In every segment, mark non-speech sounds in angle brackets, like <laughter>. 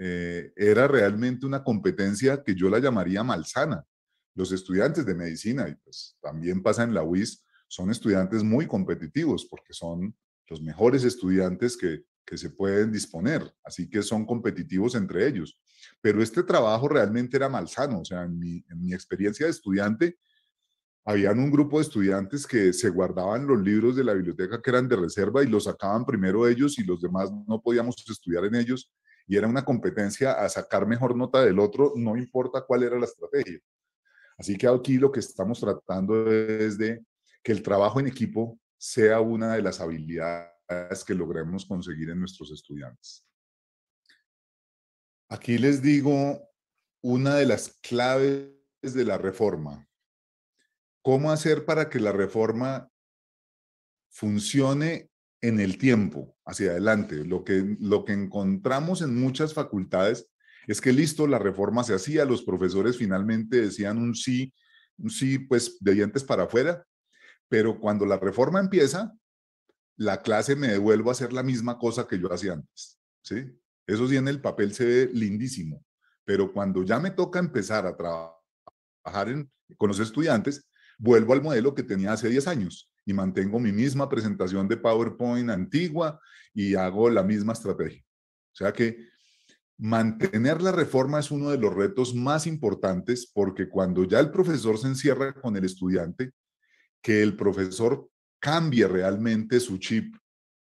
Eh, era realmente una competencia que yo la llamaría malsana. Los estudiantes de medicina, y pues también pasa en la UIS, son estudiantes muy competitivos porque son los mejores estudiantes que, se pueden disponer, así que son competitivos entre ellos. Pero este trabajo realmente era malsano, o sea, en mi, en mi experiencia de estudiante, habían un grupo de estudiantes que se guardaban los libros de la biblioteca que eran de reserva y los sacaban primero ellos y los demás no podíamos estudiar en ellos y era una competencia a sacar mejor nota del otro, no importa cuál era la estrategia. Así que aquí lo que estamos tratando es de que el trabajo en equipo sea una de las habilidades que logremos conseguir en nuestros estudiantes. Aquí les digo una de las claves de la reforma. ¿Cómo hacer para que la reforma funcione en el tiempo, hacia adelante. Lo que, lo que encontramos en muchas facultades es que listo, la reforma se hacía, los profesores finalmente decían un sí, un sí pues de dientes para afuera, pero cuando la reforma empieza, la clase me devuelvo a hacer la misma cosa que yo hacía antes, ¿sí? Eso sí en el papel se ve lindísimo, pero cuando ya me toca empezar a trabajar con los estudiantes, vuelvo al modelo que tenía hace 10 años y mantengo mi misma presentación de PowerPoint antigua y hago la misma estrategia. O sea que mantener la reforma es uno de los retos más importantes porque cuando ya el profesor se encierra con el estudiante, que el profesor cambie realmente su chip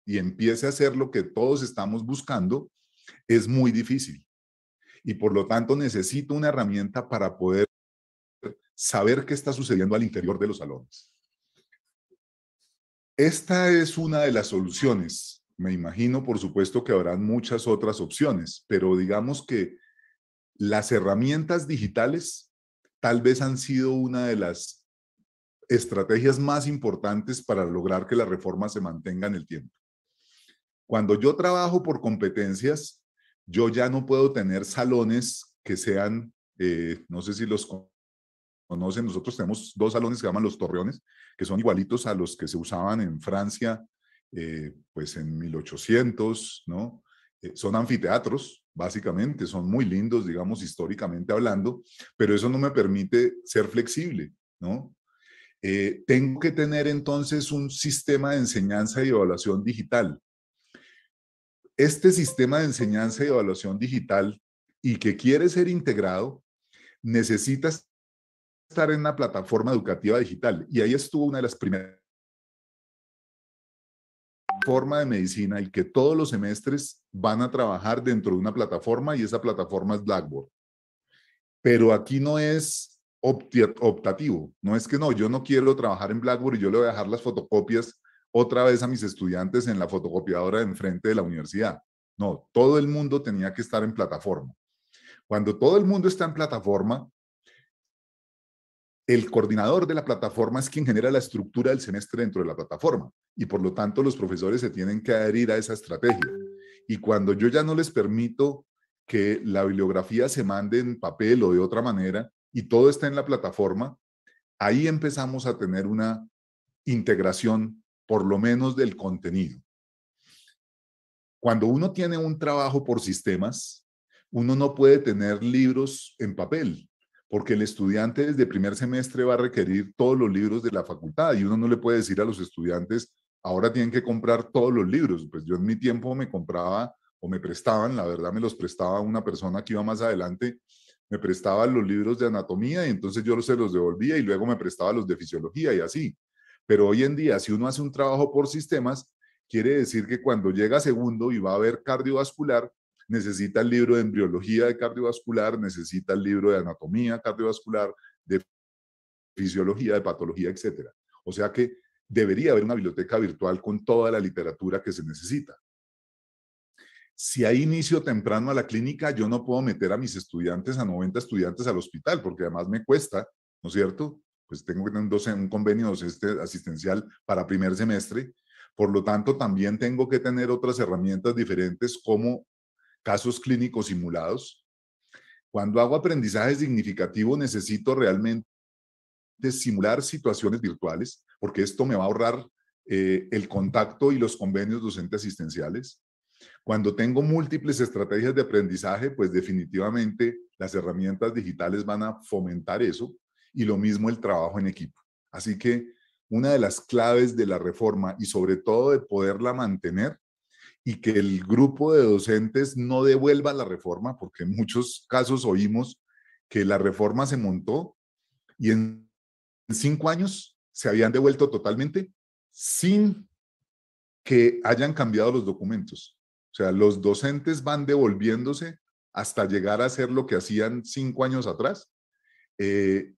y empiece a hacer lo que todos estamos buscando, es muy difícil. Y por lo tanto necesito una herramienta para poder saber qué está sucediendo al interior de los salones. Esta es una de las soluciones. Me imagino, por supuesto, que habrán muchas otras opciones, pero digamos que las herramientas digitales tal vez han sido una de las estrategias más importantes para lograr que la reforma se mantenga en el tiempo. Cuando yo trabajo por competencias, yo ya no puedo tener salones que sean, eh, no sé si los conocen, nosotros tenemos dos salones que llaman los torreones, que son igualitos a los que se usaban en Francia, eh, pues en 1800, ¿no? Eh, son anfiteatros, básicamente, son muy lindos, digamos, históricamente hablando, pero eso no me permite ser flexible, ¿no? Eh, tengo que tener entonces un sistema de enseñanza y evaluación digital. Este sistema de enseñanza y evaluación digital y que quiere ser integrado, necesitas estar en una plataforma educativa digital. Y ahí estuvo una de las primeras forma de medicina, el que todos los semestres van a trabajar dentro de una plataforma y esa plataforma es Blackboard. Pero aquí no es optativo, no es que no, yo no quiero trabajar en Blackboard y yo le voy a dejar las fotocopias otra vez a mis estudiantes en la fotocopiadora en enfrente de la universidad. No, todo el mundo tenía que estar en plataforma. Cuando todo el mundo está en plataforma, el coordinador de la plataforma es quien genera la estructura del semestre dentro de la plataforma y por lo tanto los profesores se tienen que adherir a esa estrategia. Y cuando yo ya no les permito que la bibliografía se mande en papel o de otra manera y todo está en la plataforma, ahí empezamos a tener una integración por lo menos del contenido. Cuando uno tiene un trabajo por sistemas, uno no puede tener libros en papel, porque el estudiante desde primer semestre va a requerir todos los libros de la facultad y uno no le puede decir a los estudiantes, ahora tienen que comprar todos los libros. Pues yo en mi tiempo me compraba o me prestaban, la verdad me los prestaba una persona que iba más adelante, me prestaba los libros de anatomía y entonces yo se los devolvía y luego me prestaba los de fisiología y así. Pero hoy en día, si uno hace un trabajo por sistemas, quiere decir que cuando llega segundo y va a haber cardiovascular, necesita el libro de embriología de cardiovascular, necesita el libro de anatomía cardiovascular, de fisiología, de patología, etc. O sea que debería haber una biblioteca virtual con toda la literatura que se necesita. Si hay inicio temprano a la clínica, yo no puedo meter a mis estudiantes, a 90 estudiantes al hospital, porque además me cuesta, ¿no es cierto? Pues tengo que tener un, un convenio este, asistencial para primer semestre. Por lo tanto, también tengo que tener otras herramientas diferentes como casos clínicos simulados. Cuando hago aprendizaje significativo, necesito realmente simular situaciones virtuales, porque esto me va a ahorrar eh, el contacto y los convenios docentes asistenciales. Cuando tengo múltiples estrategias de aprendizaje, pues definitivamente las herramientas digitales van a fomentar eso y lo mismo el trabajo en equipo. Así que una de las claves de la reforma y sobre todo de poderla mantener y que el grupo de docentes no devuelva la reforma, porque en muchos casos oímos que la reforma se montó y en cinco años se habían devuelto totalmente sin que hayan cambiado los documentos. O sea, los docentes van devolviéndose hasta llegar a hacer lo que hacían cinco años atrás. Eh,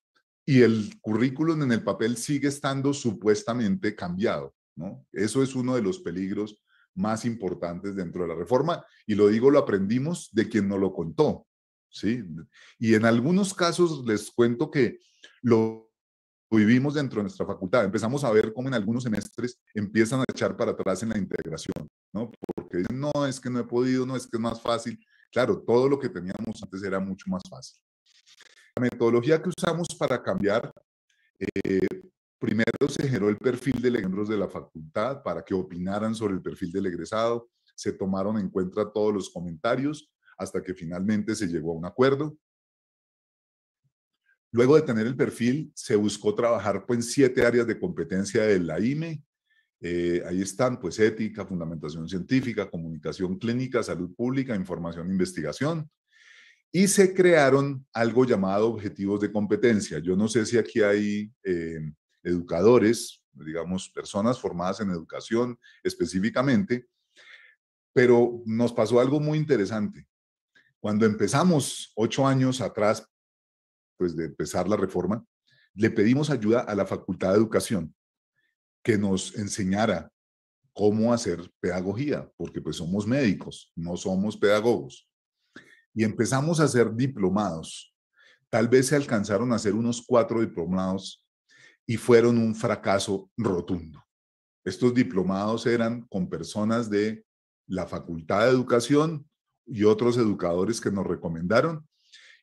y el currículum en el papel sigue estando supuestamente cambiado, ¿no? Eso es uno de los peligros más importantes dentro de la reforma. Y lo digo, lo aprendimos de quien nos lo contó. ¿sí? Y en algunos casos les cuento que lo vivimos dentro de nuestra facultad. Empezamos a ver cómo en algunos semestres empiezan a echar para atrás en la integración, ¿no? Porque dicen, no, es que no he podido, no, es que es más fácil. Claro, todo lo que teníamos antes era mucho más fácil. La metodología que usamos para cambiar eh, Primero se generó el perfil de miembros de la facultad para que opinaran sobre el perfil del egresado, se tomaron en cuenta todos los comentarios hasta que finalmente se llegó a un acuerdo. Luego de tener el perfil, se buscó trabajar en pues, siete áreas de competencia de la IME. Eh, ahí están, pues, ética, fundamentación científica, comunicación clínica, salud pública, información e investigación. Y se crearon algo llamado objetivos de competencia. Yo no sé si aquí hay eh, educadores, digamos, personas formadas en educación específicamente, pero nos pasó algo muy interesante. Cuando empezamos ocho años atrás, pues de empezar la reforma, le pedimos ayuda a la Facultad de Educación que nos enseñara cómo hacer pedagogía, porque pues somos médicos, no somos pedagogos. Y empezamos a ser diplomados. Tal vez se alcanzaron a hacer unos cuatro diplomados y fueron un fracaso rotundo. Estos diplomados eran con personas de la Facultad de Educación y otros educadores que nos recomendaron.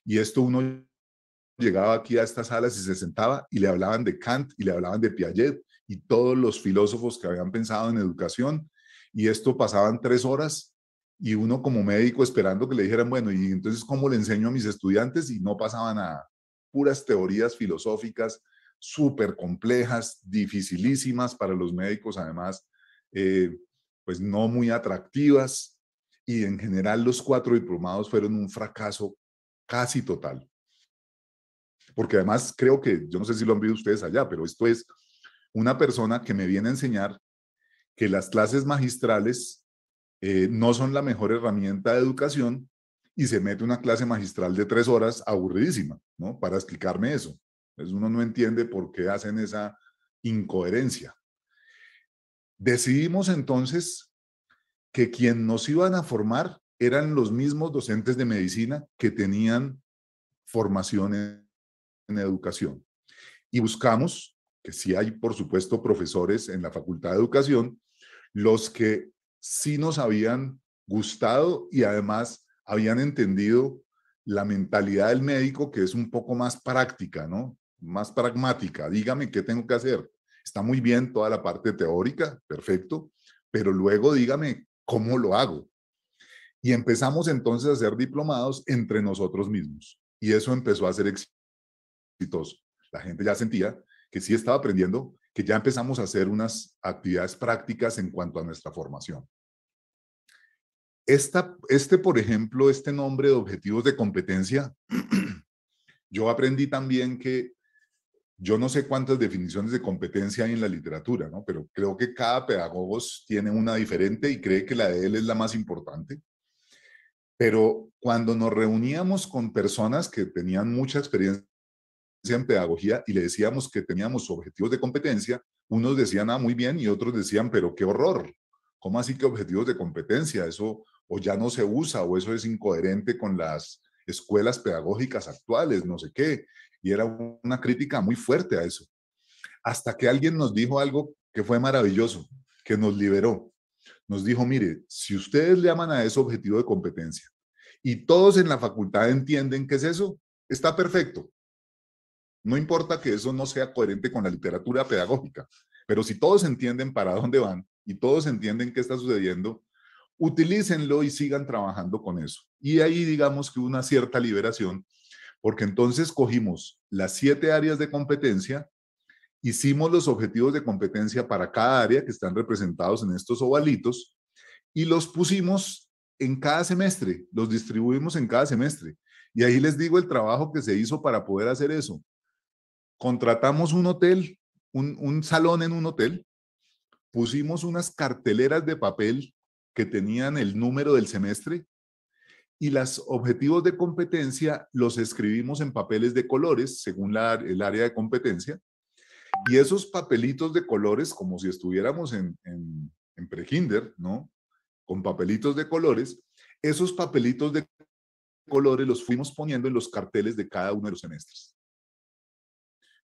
Y esto uno llegaba aquí a estas salas y se sentaba y le hablaban de Kant y le hablaban de Piaget y todos los filósofos que habían pensado en educación. Y esto pasaban tres horas y uno como médico esperando que le dijeran, bueno, y entonces, ¿cómo le enseño a mis estudiantes? Y no pasaban a Puras teorías filosóficas, súper complejas, dificilísimas para los médicos, además, eh, pues no muy atractivas. Y en general los cuatro diplomados fueron un fracaso casi total. Porque además creo que, yo no sé si lo han visto ustedes allá, pero esto es una persona que me viene a enseñar que las clases magistrales eh, no son la mejor herramienta de educación y se mete una clase magistral de tres horas aburridísima, ¿no? Para explicarme eso. Pues, uno no entiende por qué hacen esa incoherencia. Decidimos entonces que quien nos iban a formar eran los mismos docentes de medicina que tenían formación en, en educación. Y buscamos, que sí hay, por supuesto, profesores en la Facultad de Educación, los que sí nos habían gustado y además habían entendido la mentalidad del médico, que es un poco más práctica, ¿no? más pragmática, dígame qué tengo que hacer. Está muy bien toda la parte teórica, perfecto, pero luego dígame cómo lo hago. Y empezamos entonces a ser diplomados entre nosotros mismos. Y eso empezó a ser exitoso. La gente ya sentía que sí estaba aprendiendo, que ya empezamos a hacer unas actividades prácticas en cuanto a nuestra formación. Esta, este, por ejemplo, este nombre de objetivos de competencia, <clears throat> yo aprendí también que yo no sé cuántas definiciones de competencia hay en la literatura, Pero creo que cada pedagogo tiene una diferente y cree que la de él es la más importante. Pero cuando nos reuníamos con personas que tenían mucha experiencia en pedagogía y le decíamos que teníamos objetivos de competencia, unos decían, ah, muy bien, y otros decían, pero qué horror, ¿cómo así que objetivos de competencia? Eso o ya no se usa, o eso es incoherente con las escuelas pedagógicas actuales, no sé qué y era una crítica muy fuerte a eso. Hasta que alguien nos dijo algo que fue maravilloso, que nos liberó. Nos dijo, mire, si ustedes le aman a ese objetivo de competencia y todos en la facultad entienden qué es eso, está perfecto. No importa que eso no sea coherente con la literatura pedagógica, pero si todos entienden para dónde van y todos entienden qué está sucediendo, utilícenlo y sigan trabajando con eso. Y ahí digamos que una cierta liberación porque entonces cogimos las siete áreas de competencia, hicimos los objetivos de competencia para cada área que están representados en estos ovalitos y los pusimos en cada semestre, los distribuimos en cada semestre. Y ahí les digo el trabajo que se hizo para poder hacer eso. Contratamos un hotel, un, salón en un hotel, pusimos unas carteleras de papel que tenían el número del semestre y los objetivos de competencia los escribimos en papeles de colores según el área de competencia. Y esos papelitos de colores, como si estuviéramos en, en, en prekinder, ¿no? Con papelitos de colores, esos papelitos de colores los fuimos poniendo en los carteles de cada uno de los semestres.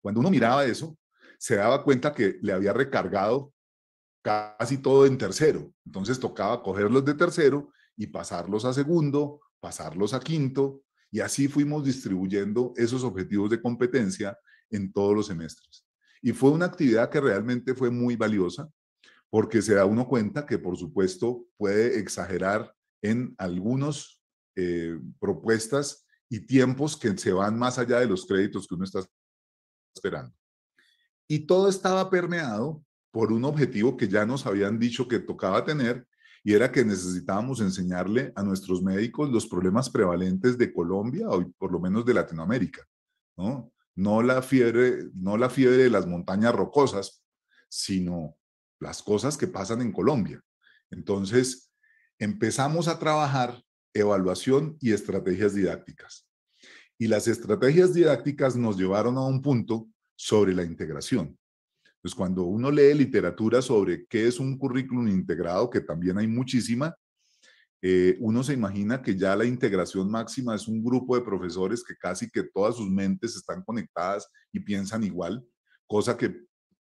Cuando uno miraba eso, se daba cuenta que le había recargado casi todo en tercero. Entonces tocaba cogerlos de tercero y pasarlos a segundo pasarlos a quinto, y así fuimos distribuyendo esos objetivos de competencia en todos los semestres. Y fue una actividad que realmente fue muy valiosa, porque se da uno cuenta que, por supuesto, puede exagerar en algunas eh, propuestas y tiempos que se van más allá de los créditos que uno está esperando. Y todo estaba permeado por un objetivo que ya nos habían dicho que tocaba tener, y era que necesitábamos enseñarle a nuestros médicos los problemas prevalentes de Colombia o por lo menos de Latinoamérica, ¿no? No la fiebre, no la fiebre de las montañas rocosas, sino las cosas que pasan en Colombia. Entonces, empezamos a trabajar evaluación y estrategias didácticas. Y las estrategias didácticas nos llevaron a un punto sobre la integración. Pues cuando uno lee literatura sobre qué es un currículum integrado, que también hay muchísima, eh, uno se imagina que ya la integración máxima es un grupo de profesores que casi que todas sus mentes están conectadas y piensan igual, cosa que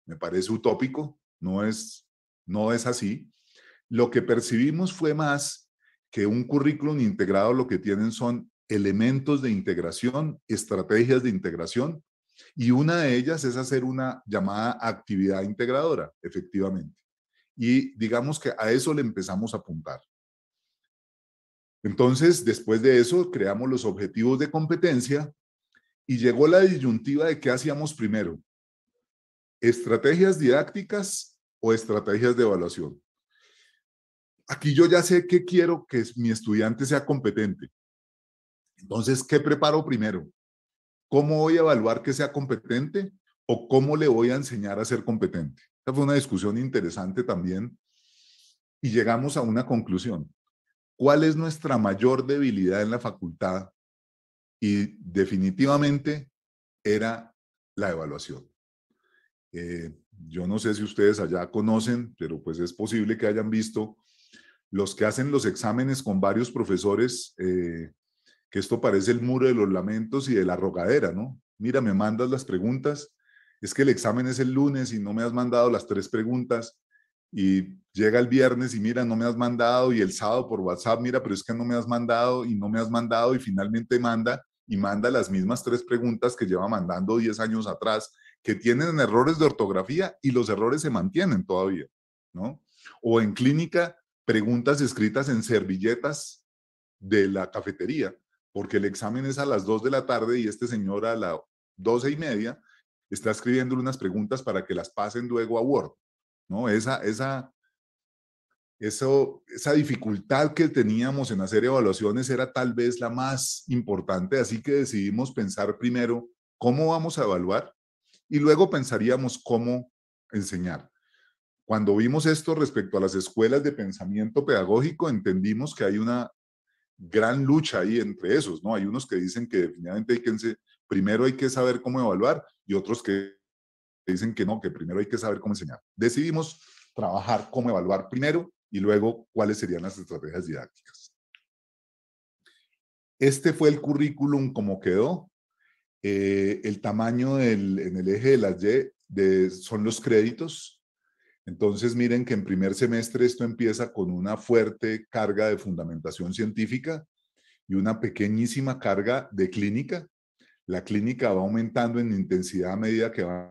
me parece utópico, no es, no es así. Lo que percibimos fue más que un currículum integrado lo que tienen son elementos de integración, estrategias de integración y una de ellas es hacer una llamada actividad integradora, efectivamente. Y digamos que a eso le empezamos a apuntar. Entonces, después de eso, creamos los objetivos de competencia y llegó la disyuntiva de qué hacíamos primero, estrategias didácticas o estrategias de evaluación. Aquí yo ya sé que quiero que mi estudiante sea competente. Entonces, ¿qué preparo primero? ¿cómo voy a evaluar que sea competente o cómo le voy a enseñar a ser competente? Esta fue una discusión interesante también y llegamos a una conclusión. ¿Cuál es nuestra mayor debilidad en la facultad? Y definitivamente era la evaluación. Eh, yo no sé si ustedes allá conocen, pero pues es posible que hayan visto los que hacen los exámenes con varios profesores eh, que esto parece el muro de los lamentos y de la rogadera, ¿no? Mira, me mandas las preguntas, es que el examen es el lunes y no me has mandado las tres preguntas, y llega el viernes y mira, no me has mandado, y el sábado por WhatsApp, mira, pero es que no me has mandado y no me has mandado, y finalmente manda y manda las mismas tres preguntas que lleva mandando 10 años atrás, que tienen errores de ortografía y los errores se mantienen todavía, ¿no? O en clínica, preguntas escritas en servilletas de la cafetería porque el examen es a las 2 de la tarde y este señor a las 12 y media está escribiendo unas preguntas para que las pasen luego a Word. ¿no? Esa, esa, eso, esa dificultad que teníamos en hacer evaluaciones era tal vez la más importante, así que decidimos pensar primero cómo vamos a evaluar y luego pensaríamos cómo enseñar. Cuando vimos esto respecto a las escuelas de pensamiento pedagógico, entendimos que hay una gran lucha ahí entre esos, ¿no? Hay unos que dicen que definitivamente hay que, primero hay que saber cómo evaluar y otros que dicen que no, que primero hay que saber cómo enseñar. Decidimos trabajar cómo evaluar primero y luego cuáles serían las estrategias didácticas. Este fue el currículum como quedó. Eh, el tamaño en el eje de las Y de, son los créditos. Entonces, miren que en primer semestre esto empieza con una fuerte carga de fundamentación científica y una pequeñísima carga de clínica. La clínica va aumentando en intensidad a medida que van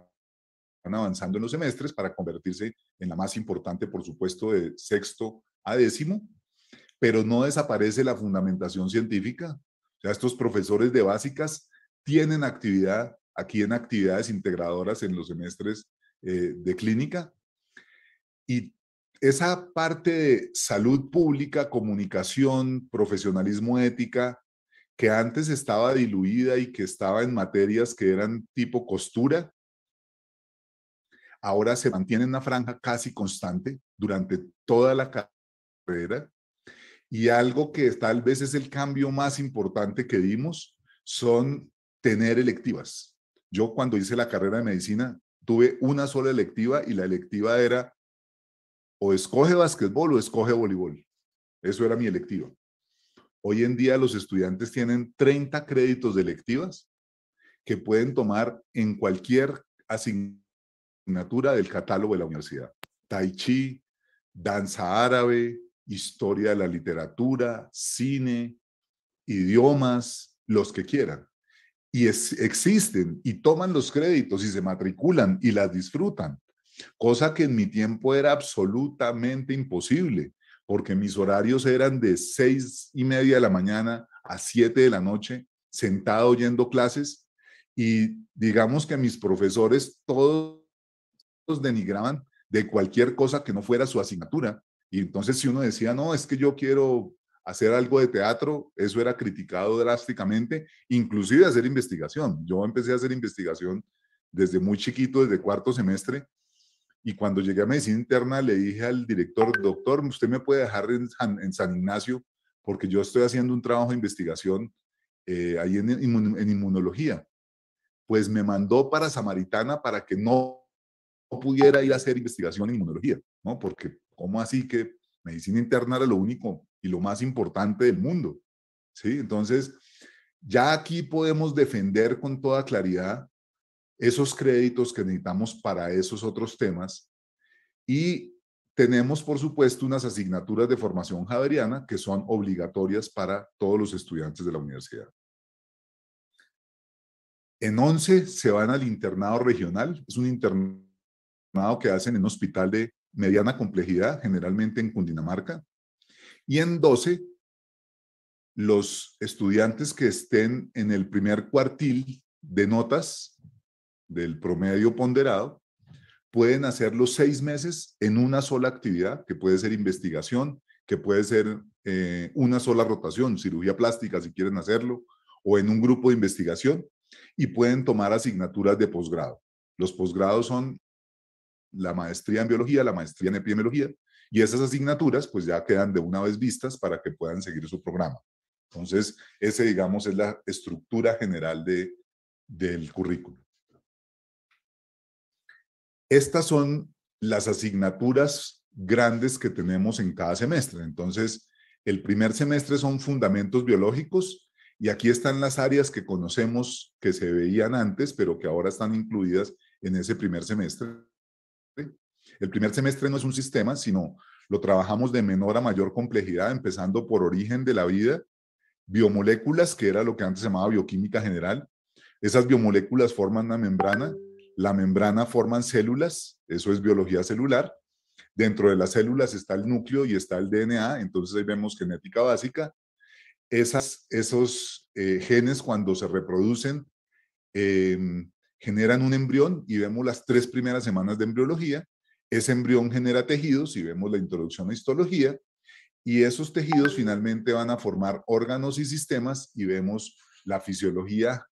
avanzando en los semestres para convertirse en la más importante, por supuesto, de sexto a décimo, pero no desaparece la fundamentación científica. O estos profesores de básicas tienen actividad aquí en actividades integradoras en los semestres eh, de clínica y esa parte de salud pública, comunicación, profesionalismo ética, que antes estaba diluida y que estaba en materias que eran tipo costura, ahora se mantiene en una franja casi constante durante toda la carrera. Y algo que tal vez es el cambio más importante que dimos son tener electivas. Yo cuando hice la carrera de medicina tuve una sola electiva y la electiva era o escoge básquetbol o escoge voleibol. Eso era mi electiva. Hoy en día los estudiantes tienen 30 créditos de electivas que pueden tomar en cualquier asignatura del catálogo de la universidad. Tai chi, danza árabe, historia de la literatura, cine, idiomas, los que quieran. Y existen y toman los créditos y se matriculan y las disfrutan cosa que en mi tiempo era absolutamente imposible, porque mis horarios eran de seis y media de la mañana a siete de la noche, sentado oyendo clases, y digamos que mis profesores todos denigraban de cualquier cosa que no fuera su asignatura. Y entonces si uno decía, no, es que yo quiero hacer algo de teatro, eso era criticado drásticamente, inclusive hacer investigación. Yo empecé a hacer investigación desde muy chiquito, desde cuarto semestre, y cuando llegué a medicina interna, le dije al director, doctor, usted me puede dejar en, San Ignacio porque yo estoy haciendo un trabajo de investigación eh, ahí en, inmunología. Pues me mandó para Samaritana para que no, pudiera ir a hacer investigación en inmunología, ¿no? Porque, ¿cómo así que medicina interna era lo único y lo más importante del mundo? Sí, entonces, ya aquí podemos defender con toda claridad esos créditos que necesitamos para esos otros temas y tenemos, por supuesto, unas asignaturas de formación javeriana que son obligatorias para todos los estudiantes de la universidad. En 11 se van al internado regional, es un internado que hacen en hospital de mediana complejidad, generalmente en Cundinamarca. Y en 12, los estudiantes que estén en el primer cuartil de notas del promedio ponderado, pueden hacerlo seis meses en una sola actividad, que puede ser investigación, que puede ser eh, una sola rotación, cirugía plástica si quieren hacerlo, o en un grupo de investigación, y pueden tomar asignaturas de posgrado. Los posgrados son la maestría en biología, la maestría en epidemiología, y esas asignaturas pues ya quedan de una vez vistas para que puedan seguir su programa. Entonces, ese digamos es la estructura general de, del currículo. Estas son las asignaturas grandes que tenemos en cada semestre. Entonces, el primer semestre son fundamentos biológicos y aquí están las áreas que conocemos que se veían antes, pero que ahora están incluidas en ese primer semestre. El primer semestre no es un sistema, sino lo trabajamos de menor a mayor complejidad, empezando por origen de la vida, biomoléculas, que era lo que antes se llamaba bioquímica general. Esas biomoléculas forman una membrana la membrana forman células, eso es biología celular. Dentro de las células está el núcleo y está el DNA, entonces ahí vemos genética básica. esos eh, genes cuando se reproducen em, generan un embrión y vemos las tres primeras semanas de embriología. Ese embrión genera tejidos y vemos la introducción a histología y esos tejidos finalmente van a formar órganos y sistemas y vemos la fisiología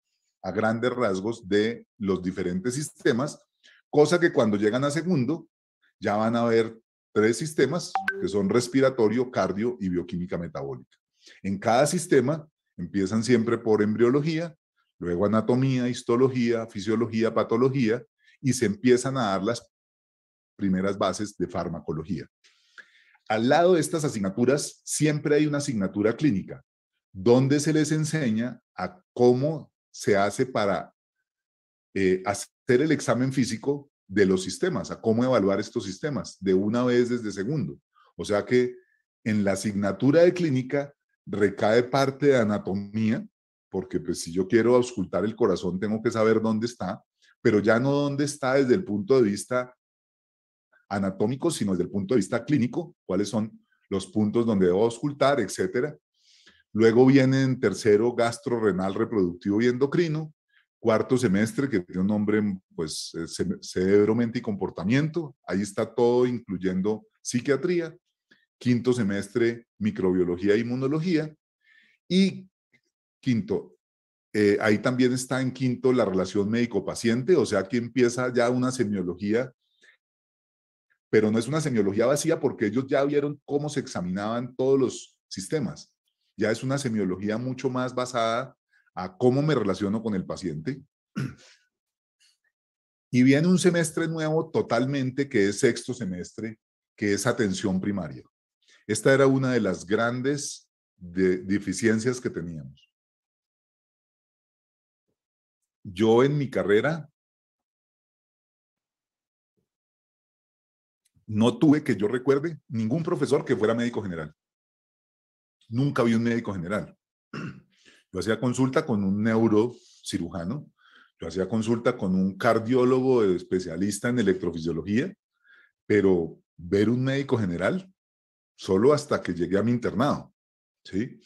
a grandes rasgos de los diferentes sistemas, cosa que cuando llegan a segundo ya van a ver tres sistemas que son respiratorio, cardio y bioquímica metabólica. En cada sistema empiezan siempre por embriología, luego anatomía, histología, fisiología, patología y se empiezan a dar las primeras bases de farmacología. Al lado de estas asignaturas siempre hay una asignatura clínica donde se les enseña a cómo se hace para eh, hacer el examen físico de los sistemas, a cómo evaluar estos sistemas, de una vez desde segundo. O sea que en la asignatura de clínica recae parte de anatomía, porque pues si yo quiero auscultar el corazón tengo que saber dónde está, pero ya no dónde está desde el punto de vista anatómico, sino desde el punto de vista clínico, cuáles son los puntos donde debo auscultar, etcétera. Luego vienen tercero, gastro, renal, reproductivo y endocrino. Cuarto semestre, que tiene un nombre, pues, eh, cerebro, mente y comportamiento. Ahí está todo, incluyendo psiquiatría. Quinto semestre, microbiología e inmunología. Y quinto, eh, ahí también está en quinto la relación médico-paciente, o sea, aquí empieza ya una semiología, pero no es una semiología vacía porque ellos ya vieron cómo se examinaban todos los sistemas. Ya es una semiología mucho más basada a cómo me relaciono con el paciente. Y viene un semestre nuevo totalmente que es sexto semestre, que es atención primaria. Esta era una de las grandes deficiencias que teníamos. Yo en mi carrera no tuve que yo recuerde ningún profesor que fuera médico general nunca vi un médico general. Yo hacía consulta con un neurocirujano, yo hacía consulta con un cardiólogo especialista en electrofisiología, pero ver un médico general solo hasta que llegué a mi internado. ¿sí?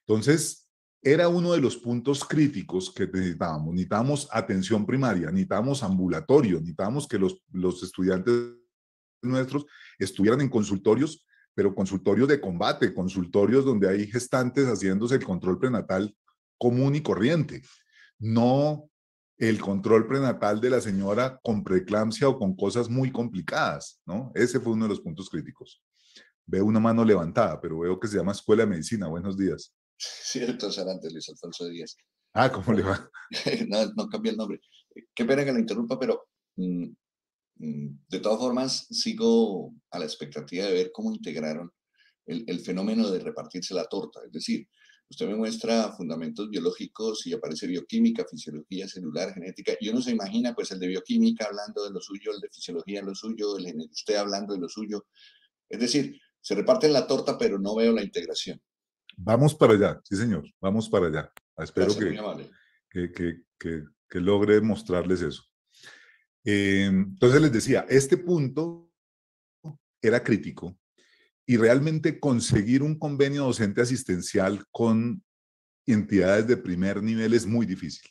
Entonces, era uno de los puntos críticos que necesitábamos. Necesitábamos atención primaria, necesitábamos ambulatorio, necesitábamos que los, los estudiantes nuestros estuvieran en consultorios pero consultorios de combate, consultorios donde hay gestantes haciéndose el control prenatal común y corriente, no el control prenatal de la señora con preeclampsia o con cosas muy complicadas, ¿no? Ese fue uno de los puntos críticos. Veo una mano levantada, pero veo que se llama Escuela de Medicina. Buenos días. Cierto, antes Luis Alfonso Díaz. Ah, ¿cómo le va? <laughs> no, no el nombre. Qué pena que lo interrumpa, pero mm, Mm, de todas formas, sigo a la expectativa de ver cómo integraron el, fenómeno de repartirse la torta. Es decir, usted me muestra fundamentos biológicos y aparece bioquímica, fisiología celular, genética. Y uno se imagina, pues, el de bioquímica hablando de lo suyo, el de fisiología lo suyo, el usted hablando de lo suyo. Es decir, se reparten la torta, pero no veo la integración. Vamos para allá, sí, señor, vamos para allá. Espero que, que, que logre mostrarles eso. Eh, entonces les decía, este punto era crítico y realmente conseguir un convenio docente asistencial con entidades de primer nivel es muy difícil.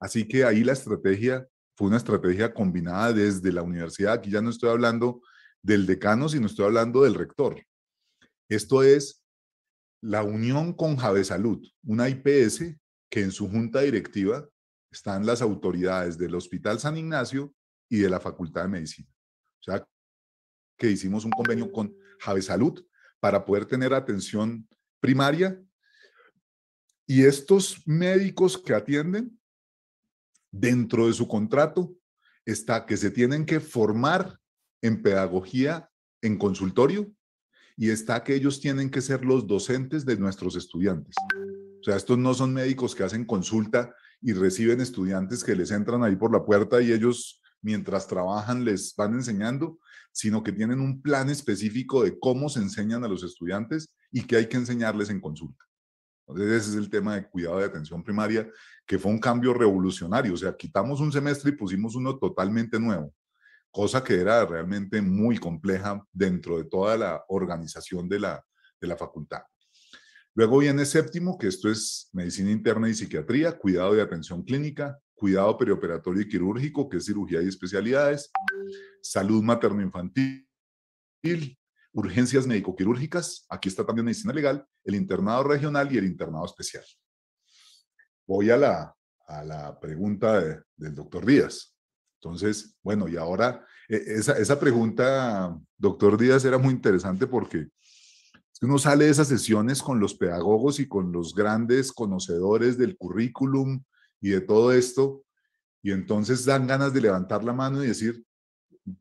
Así que ahí la estrategia fue una estrategia combinada desde la universidad. Aquí ya no estoy hablando del decano, sino estoy hablando del rector. Esto es la unión con Jave Salud, una IPS que en su junta directiva están las autoridades del Hospital San Ignacio y de la Facultad de Medicina. O sea, que hicimos un convenio con Jave Salud para poder tener atención primaria. Y estos médicos que atienden, dentro de su contrato está que se tienen que formar en pedagogía en consultorio y está que ellos tienen que ser los docentes de nuestros estudiantes. O sea, estos no son médicos que hacen consulta y reciben estudiantes que les entran ahí por la puerta y ellos mientras trabajan les van enseñando, sino que tienen un plan específico de cómo se enseñan a los estudiantes y qué hay que enseñarles en consulta. Entonces, ese es el tema de cuidado de atención primaria, que fue un cambio revolucionario. O sea, quitamos un semestre y pusimos uno totalmente nuevo, cosa que era realmente muy compleja dentro de toda la organización de la, de la facultad. Luego viene séptimo, que esto es medicina interna y psiquiatría, cuidado de atención clínica, cuidado perioperatorio y quirúrgico, que es cirugía y especialidades, salud materno-infantil, urgencias médico-quirúrgicas, aquí está también medicina legal, el internado regional y el internado especial. Voy a la, a la pregunta del doctor Díaz. Entonces, bueno, y ahora, e, esa, esa pregunta, doctor Díaz, era muy interesante porque uno sale de esas sesiones con los pedagogos y con los grandes conocedores del currículum y de todo esto, y entonces dan ganas de levantar la mano y decir,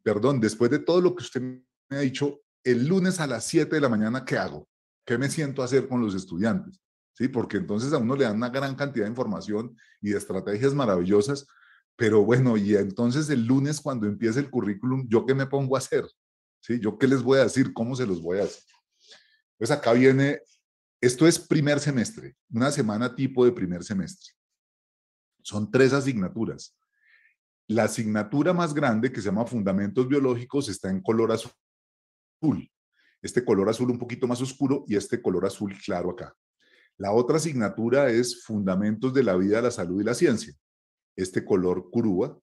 perdón, después de todo lo que usted me ha dicho, el lunes a las 7 de la mañana, ¿qué hago? ¿Qué me siento a hacer con los estudiantes? ¿Sí? Porque entonces a uno le dan una gran cantidad de información y de estrategias maravillosas, pero bueno, y entonces el lunes cuando empiece el currículum, ¿yo qué me pongo a hacer? ¿Sí? ¿Yo qué les voy a decir? ¿Cómo se los voy a hacer entonces acá viene, esto es primer semestre, una semana tipo de primer semestre. Son tres asignaturas. La asignatura más grande, que se llama Fundamentos Biológicos, está en color azul. Este color azul un poquito más oscuro y este color azul claro acá. La otra asignatura es Fundamentos de la Vida, la Salud y la Ciencia. Este color curúa.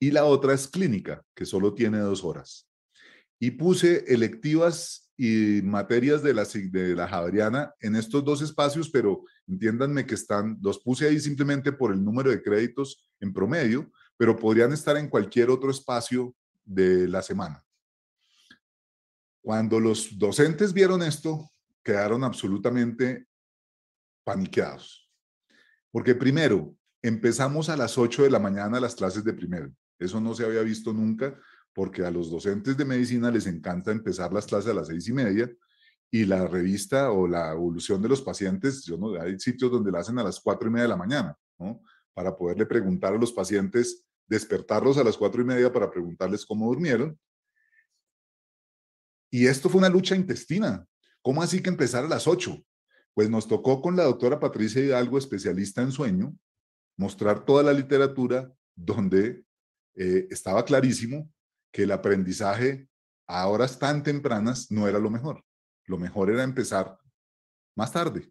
Y la otra es Clínica, que solo tiene dos horas. Y puse electivas y materias de la, de la en estos dos espacios, pero entiéndanme que están, los puse ahí simplemente por el número de créditos en promedio, pero podrían estar en cualquier otro espacio de la semana. Cuando los docentes vieron esto, quedaron absolutamente paniqueados. Porque primero, empezamos a las 8 de la mañana las clases de primero. Eso no se había visto nunca porque a los docentes de medicina les encanta empezar las clases a las seis y media y la revista o la evolución de los pacientes, yo no, hay sitios donde la hacen a las cuatro y media de la mañana, ¿no? Para poderle preguntar a los pacientes, despertarlos a las cuatro y media para preguntarles cómo durmieron. Y esto fue una lucha intestina. ¿Cómo así que empezar a las ocho? Pues nos tocó con la doctora Patricia Hidalgo, especialista en sueño, mostrar toda la literatura donde eh, estaba clarísimo que el aprendizaje a horas tan tempranas no era lo mejor. Lo mejor era empezar más tarde.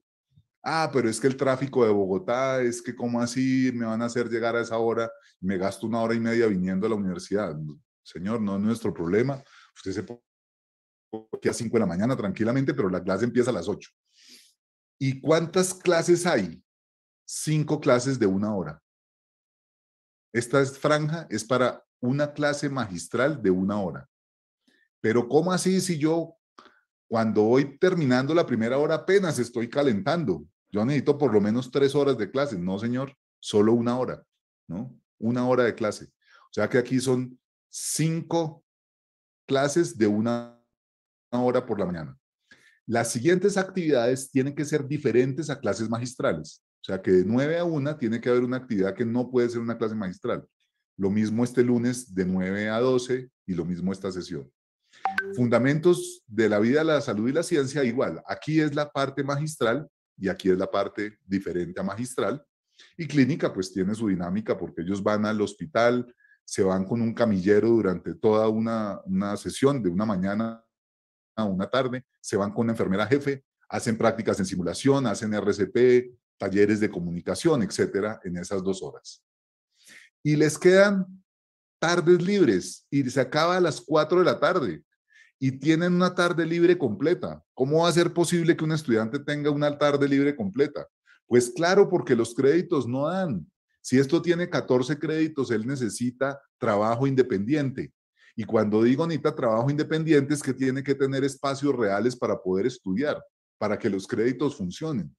Ah, pero es que el tráfico de Bogotá, es que cómo así me van a hacer llegar a esa hora, me gasto una hora y media viniendo a la universidad. Señor, no es nuestro problema. Usted se aquí a 5 de la mañana tranquilamente, pero la clase empieza a las 8. ¿Y cuántas clases hay? Cinco clases de una hora. Esta franja es para una clase magistral de una hora. Pero ¿cómo así si yo, cuando voy terminando la primera hora, apenas estoy calentando? Yo necesito por lo menos tres horas de clase. No, señor, solo una hora, ¿no? Una hora de clase. O sea que aquí son cinco clases de una hora por la mañana. Las siguientes actividades tienen que ser diferentes a clases magistrales. O sea que de nueve a una tiene que haber una actividad que no puede ser una clase magistral lo mismo este lunes de 9 a 12 y lo mismo esta sesión. Fundamentos de la vida, la salud y la ciencia, igual. Aquí es la parte magistral y aquí es la parte diferente a magistral. Y clínica, pues tiene su dinámica porque ellos van al hospital, se van con un camillero durante toda una, una sesión, de una mañana a una tarde, se van con la enfermera jefe, hacen prácticas en simulación, hacen RCP, talleres de comunicación, etcétera, en esas dos horas y les quedan tardes libres y se acaba a las 4 de la tarde y tienen una tarde libre completa. ¿Cómo va a ser posible que un estudiante tenga una tarde libre completa? Pues claro, porque los créditos no dan. Si esto tiene 14 créditos, él necesita trabajo independiente. Y cuando digo necesita trabajo independiente es que tiene que tener espacios reales para poder estudiar, para que los créditos funcionen.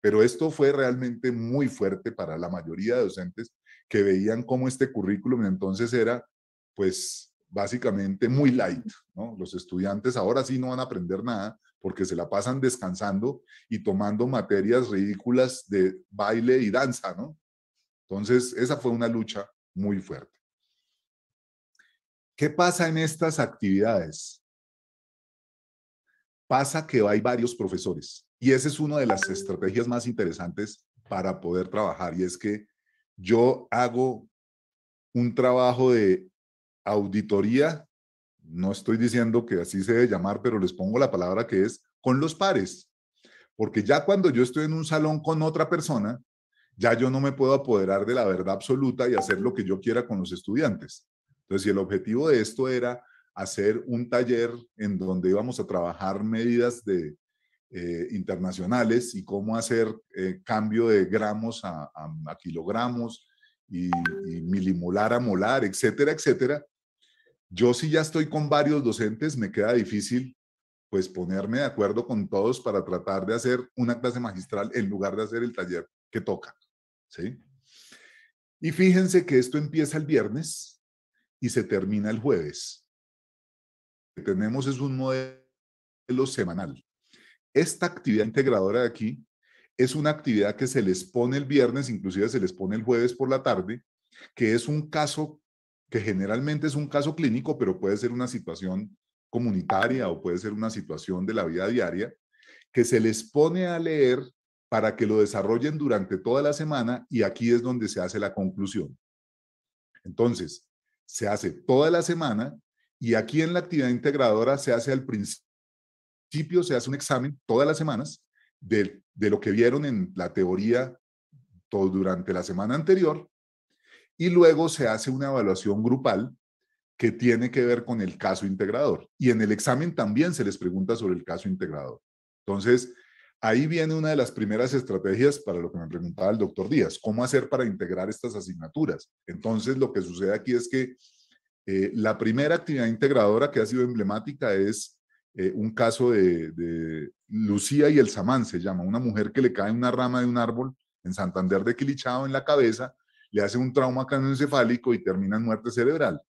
Pero esto fue realmente muy fuerte para la mayoría de docentes que veían cómo este currículum entonces era, pues, básicamente muy light, ¿no? Los estudiantes ahora sí no van a aprender nada porque se la pasan descansando y tomando materias ridículas de baile y danza, ¿no? Entonces, esa fue una lucha muy fuerte. ¿Qué pasa en estas actividades? Pasa que hay varios profesores y esa es una de las estrategias más interesantes para poder trabajar y es que yo hago un trabajo de auditoría, no estoy diciendo que así se debe llamar, pero les pongo la palabra que es con los pares. Porque ya cuando yo estoy en un salón con otra persona, ya yo no me puedo apoderar de la verdad absoluta y hacer lo que yo quiera con los estudiantes. Entonces, si el objetivo de esto era hacer un taller en donde íbamos a trabajar medidas de eh, internacionales y cómo hacer eh, cambio de gramos a, kilogramos y, milimolar a molar, etcétera, etcétera. Yo si ya estoy con varios docentes, me queda difícil pues ponerme de acuerdo con todos para tratar de hacer una clase magistral en lugar de hacer el taller que toca, ¿sí? Y fíjense que esto empieza el viernes y se termina el jueves. Lo que tenemos es un modelo semanal esta actividad integradora de aquí es una actividad que se les pone el viernes, inclusive se les pone el jueves por la tarde, que es un caso que generalmente es un caso clínico, pero puede ser una situación comunitaria o puede ser una situación de la vida diaria, que se les pone a leer para que lo desarrollen durante toda la semana y aquí es donde se hace la conclusión. Entonces, se hace toda la semana y aquí en la actividad integradora se hace al principio se hace un examen todas las semanas de, lo que vieron en la teoría todo durante la semana anterior y luego se hace una evaluación grupal que tiene que ver con el caso integrador. Y en el examen también se les pregunta sobre el caso integrador. Entonces, ahí viene una de las primeras estrategias para lo que me preguntaba el doctor Díaz, cómo hacer para integrar estas asignaturas. Entonces, lo que sucede aquí es que eh, la primera actividad integradora que ha sido emblemática es eh, un caso de, Lucía y el Samán, se llama, una mujer que le cae una rama de un árbol en Santander de Quilichao en la cabeza, le hace un trauma craneoencefálico y termina en muerte cerebral.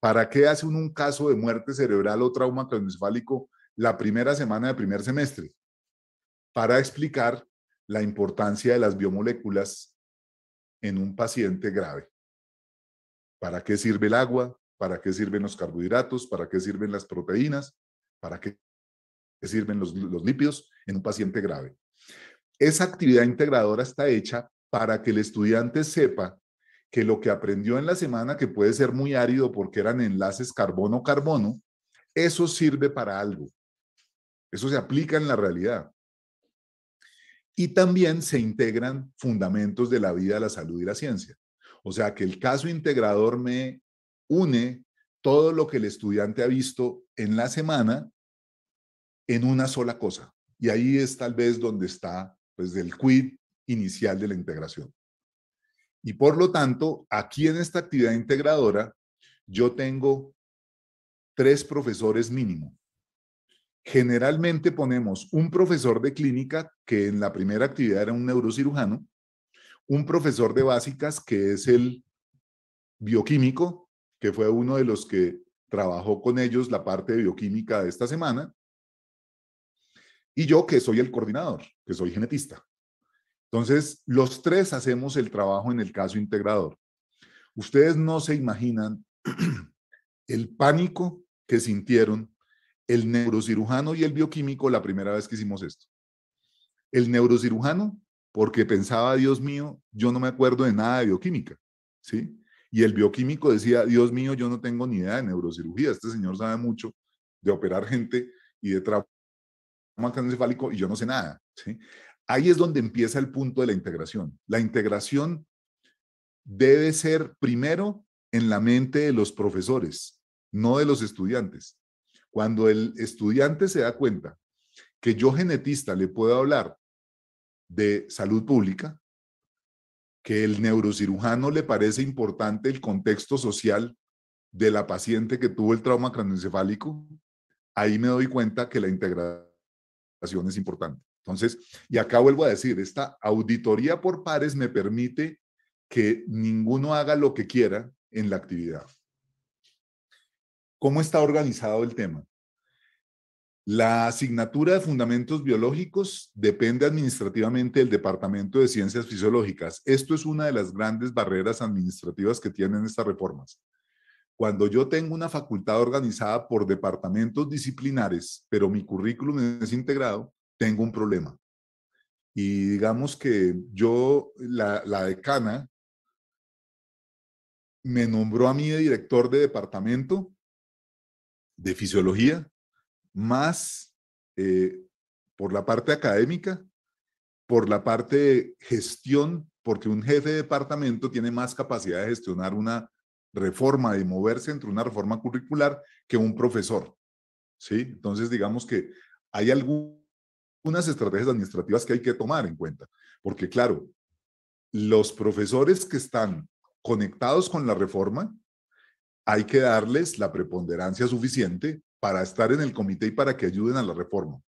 ¿Para qué hace un caso de muerte cerebral o trauma craneoencefálico la primera semana del primer semestre? Para explicar la importancia de las biomoléculas en un paciente grave. ¿Para qué sirve el agua? ¿Para qué sirven los carbohidratos? ¿Para qué sirven las proteínas? ¿Para qué sirven los, los lípidos en un paciente grave? Esa actividad integradora está hecha para que el estudiante sepa que lo que aprendió en la semana, que puede ser muy árido porque eran enlaces carbono-carbono, eso sirve para algo. Eso se aplica en la realidad. Y también se integran fundamentos de la vida, la salud y la ciencia. O sea que el caso integrador me une todo lo que el estudiante ha visto en la semana en una sola cosa. Y ahí es tal vez donde está pues el quid inicial de la integración. Y por lo tanto, aquí en esta actividad integradora, yo tengo tres profesores mínimo. Generalmente ponemos un profesor de clínica, que en la primera actividad era un neurocirujano, un profesor de básicas, que es el bioquímico, que fue uno de los que trabajó con ellos la parte de bioquímica de esta semana, y yo que soy el coordinador, que soy genetista. Entonces, los tres hacemos el trabajo en el caso integrador. Ustedes no se imaginan <clears throat> el pánico que sintieron el neurocirujano y el bioquímico la primera vez que hicimos esto. El neurocirujano, porque pensaba, Dios mío, yo no me acuerdo de nada de bioquímica, ¿sí? Y el bioquímico decía, Dios mío, yo no tengo ni idea de neurocirugía, este señor sabe mucho de operar gente y de trauma craneoencefálico y yo no sé nada. Ahí es donde empieza el punto de la integración. La integración debe ser primero en la mente de los profesores, no de los estudiantes. Cuando el estudiante se da cuenta que yo genetista le puedo hablar de salud pública, que el neurocirujano le parece importante el contexto social de la paciente que tuvo el trauma cranioencefálico, ahí me doy cuenta que la integración es importante. Entonces, y acá vuelvo a decir, esta auditoría por pares me permite que ninguno haga lo que quiera en la actividad. ¿Cómo está organizado el tema? La asignatura de fundamentos biológicos depende administrativamente del Departamento de Ciencias Fisiológicas. Esto es una de las grandes barreras administrativas que tienen estas reformas. Cuando yo tengo una facultad organizada por departamentos disciplinares, pero mi currículum es integrado, tengo un problema. Y digamos que yo, la, la decana, me nombró a mí de director de departamento de fisiología más eh, por la parte académica, por la parte de gestión, porque un jefe de departamento tiene más capacidad de gestionar una reforma, y moverse entre una reforma curricular que un profesor. ¿sí? Entonces, digamos que hay algunas estrategias administrativas que hay que tomar en cuenta, porque claro, los profesores que están conectados con la reforma, hay que darles la preponderancia suficiente para estar en el comité y para que ayuden a la reforma.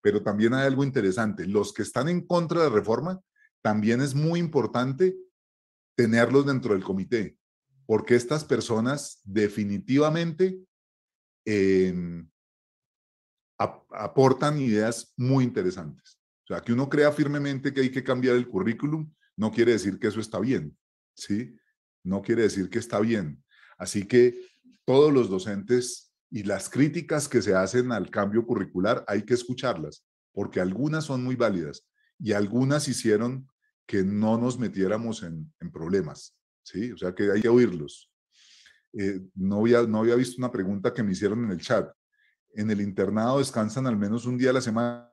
Pero también hay algo interesante, los que están en contra de la reforma, también es muy importante tenerlos dentro del comité, porque estas personas definitivamente em, aportan ideas muy interesantes. O sea, que uno crea firmemente que hay que cambiar el currículum, no quiere decir que eso está bien, ¿sí? No quiere decir que está bien. Así que todos los docentes y las críticas que se hacen al cambio curricular hay que escucharlas, porque algunas son muy válidas y algunas hicieron que no nos metiéramos en, problemas, ¿sí? O sea que hay que oírlos. Eh, no, había, no había visto una pregunta que me hicieron en el chat. En el internado descansan al menos un día a la semana.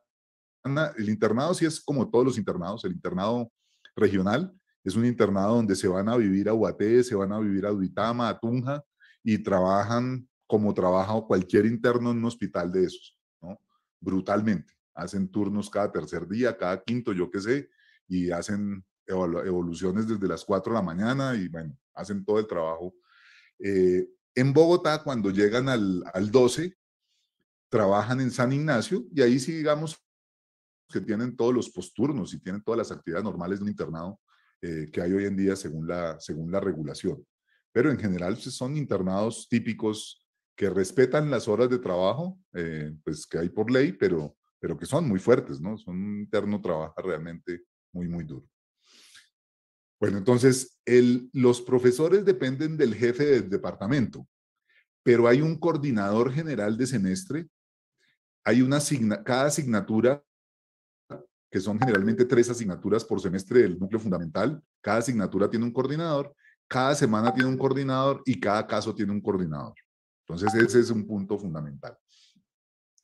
El internado sí es como todos los internados, el internado regional es un internado donde se van a vivir a Huaté, se van a vivir a Duitama, a Tunja y trabajan como trabaja cualquier interno en un hospital de esos, ¿no? Brutalmente. Hacen turnos cada tercer día, cada quinto, yo qué sé, y hacen evoluciones desde las 4 de la mañana y bueno, hacen todo el trabajo. Eh, en Bogotá, cuando llegan al, al 12, trabajan en San Ignacio y ahí sí, digamos, que tienen todos los posturnos y tienen todas las actividades normales de un internado eh, que hay hoy en día según la, según la regulación. Pero en general pues, son internados típicos que respetan las horas de trabajo, eh, pues que hay por ley, pero, pero que son muy fuertes, ¿no? Son un interno trabaja realmente muy, muy duro. Bueno, entonces, los profesores dependen del jefe del departamento, pero hay un coordinador general de semestre, hay una cada asignatura, que son generalmente tres asignaturas por semestre del núcleo fundamental, cada asignatura tiene un coordinador, cada semana tiene un coordinador y cada caso tiene un coordinador. Entonces, ese es un punto fundamental.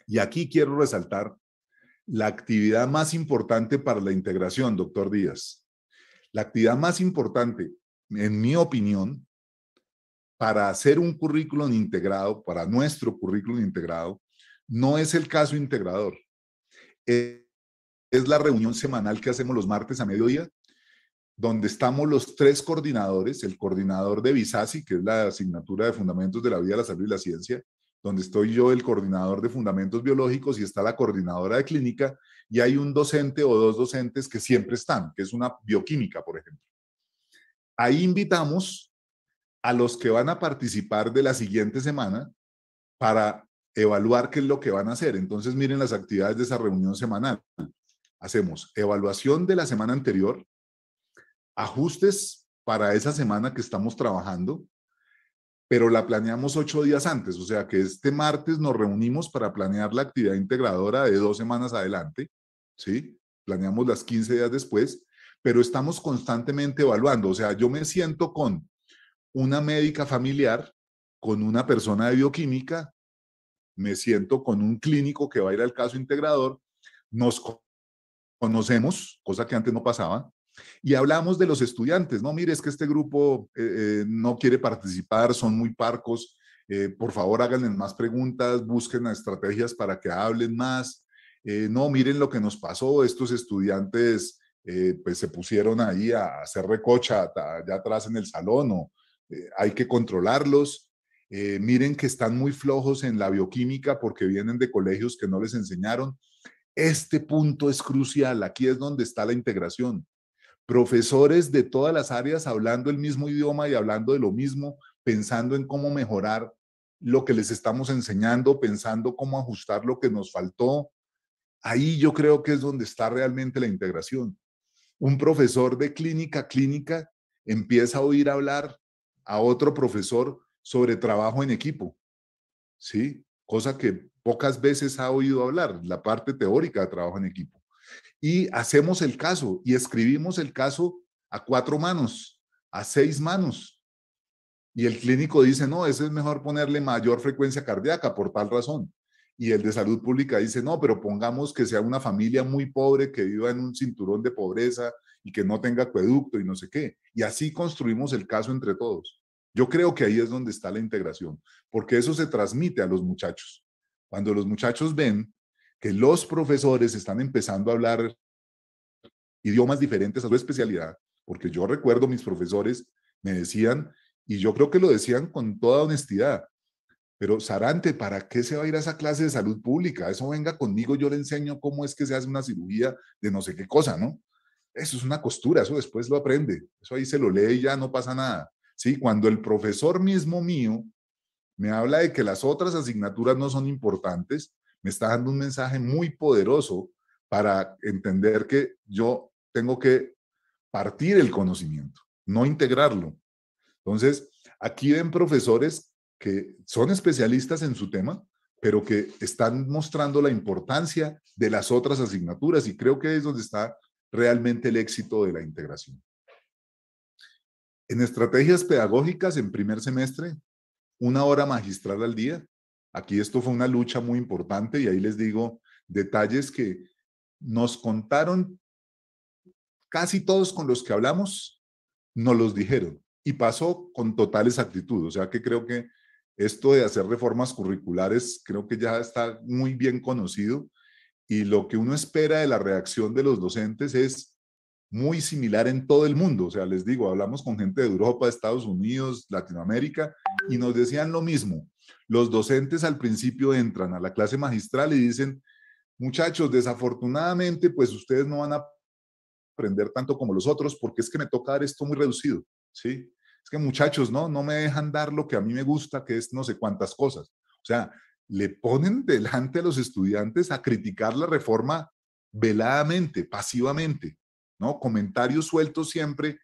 Y aquí quiero resaltar la actividad más importante para la integración, doctor Díaz. La actividad más importante, en mi opinión, para hacer un currículum integrado, para nuestro currículum integrado, no es el caso integrador. Es la reunión semanal que hacemos los martes a mediodía donde estamos los tres coordinadores, el coordinador de visasi que es la asignatura de Fundamentos de la Vida, la Salud y la Ciencia, donde estoy yo, el coordinador de Fundamentos Biológicos, y está la coordinadora de Clínica, y hay un docente o dos docentes que siempre están, que es una bioquímica, por ejemplo. Ahí invitamos a los que van a participar de la siguiente semana para evaluar qué es lo que van a hacer. Entonces, miren las actividades de esa reunión semanal. Hacemos evaluación de la semana anterior, ajustes para esa semana que estamos trabajando, pero la planeamos ocho días antes, o sea que este martes nos reunimos para planear la actividad integradora de dos semanas adelante, ¿sí? Planeamos las 15 días después, pero estamos constantemente evaluando, o sea, yo me siento con una médica familiar, con una persona de bioquímica, me siento con un clínico que va a ir al caso integrador, nos conocemos, cosa que antes no pasaba, y hablamos de los estudiantes, no, mire, es que este grupo eh, eh, no quiere participar, son muy parcos, eh, por favor háganles más preguntas, busquen estrategias para que hablen más. no, miren lo que nos pasó, estos estudiantes pues se pusieron ahí a hacer recocha allá atrás en el salón, o, hay que controlarlos. miren que están muy flojos en la bioquímica porque vienen de colegios que no les enseñaron. Este punto es crucial, aquí es donde está la integración profesores de todas las áreas hablando el mismo idioma y hablando de lo mismo, pensando en cómo mejorar lo que les estamos enseñando, pensando cómo ajustar lo que nos faltó. Ahí yo creo que es donde está realmente la integración. Un profesor de clínica clínica empieza a oír hablar a otro profesor sobre trabajo en equipo, ¿sí? Cosa que pocas veces ha oído hablar, la parte teórica de trabajo en equipo y hacemos el caso y escribimos el caso a cuatro manos, a seis manos. Y el clínico dice, no, ese es mejor ponerle mayor frecuencia cardíaca por tal razón. Y el de salud pública dice, no, pero pongamos que sea una familia muy pobre que viva en un cinturón de pobreza y que no tenga acueducto y no sé qué. Y así construimos el caso entre todos. Yo creo que ahí es donde está la integración, porque eso se transmite a los muchachos. Cuando los muchachos ven que los profesores están empezando a hablar idiomas diferentes a su especialidad, porque yo recuerdo mis profesores me decían, y yo creo que lo decían con toda honestidad, pero Sarante, ¿para qué se va a ir a esa clase de salud pública? Eso venga conmigo, yo le enseño cómo es que se hace una cirugía de no sé qué cosa, ¿no? Eso es una costura, eso después lo aprende, eso ahí se lo lee y ya no pasa nada. Sí, cuando el profesor mismo mío me habla de que las otras asignaturas no son importantes, me está dando un mensaje muy poderoso para entender que yo tengo que partir el conocimiento, no integrarlo. Entonces, aquí ven profesores que son especialistas en su tema, pero que están mostrando la importancia de las otras asignaturas y creo que es donde está realmente el éxito de la integración. En estrategias pedagógicas, en primer semestre, una hora magistral al día, Aquí esto fue una lucha muy importante y ahí les digo detalles que nos contaron casi todos con los que hablamos, no los dijeron y pasó con total exactitud. O sea que creo que esto de hacer reformas curriculares creo que ya está muy bien conocido y lo que uno espera de la reacción de los docentes es muy similar en todo el mundo. O sea, les digo, hablamos con gente de Europa, Estados Unidos, Latinoamérica, y nos decían lo mismo. Los docentes al principio entran a la clase magistral y dicen, muchachos, desafortunadamente, pues ustedes no van a aprender tanto como los otros porque es que me toca dar esto muy reducido, ¿sí? Es que muchachos, no, no me dejan dar lo que a mí me gusta, que es no sé cuántas cosas. O sea, le ponen delante a los estudiantes a criticar la reforma veladamente, pasivamente, ¿no? Comentarios sueltos siempre,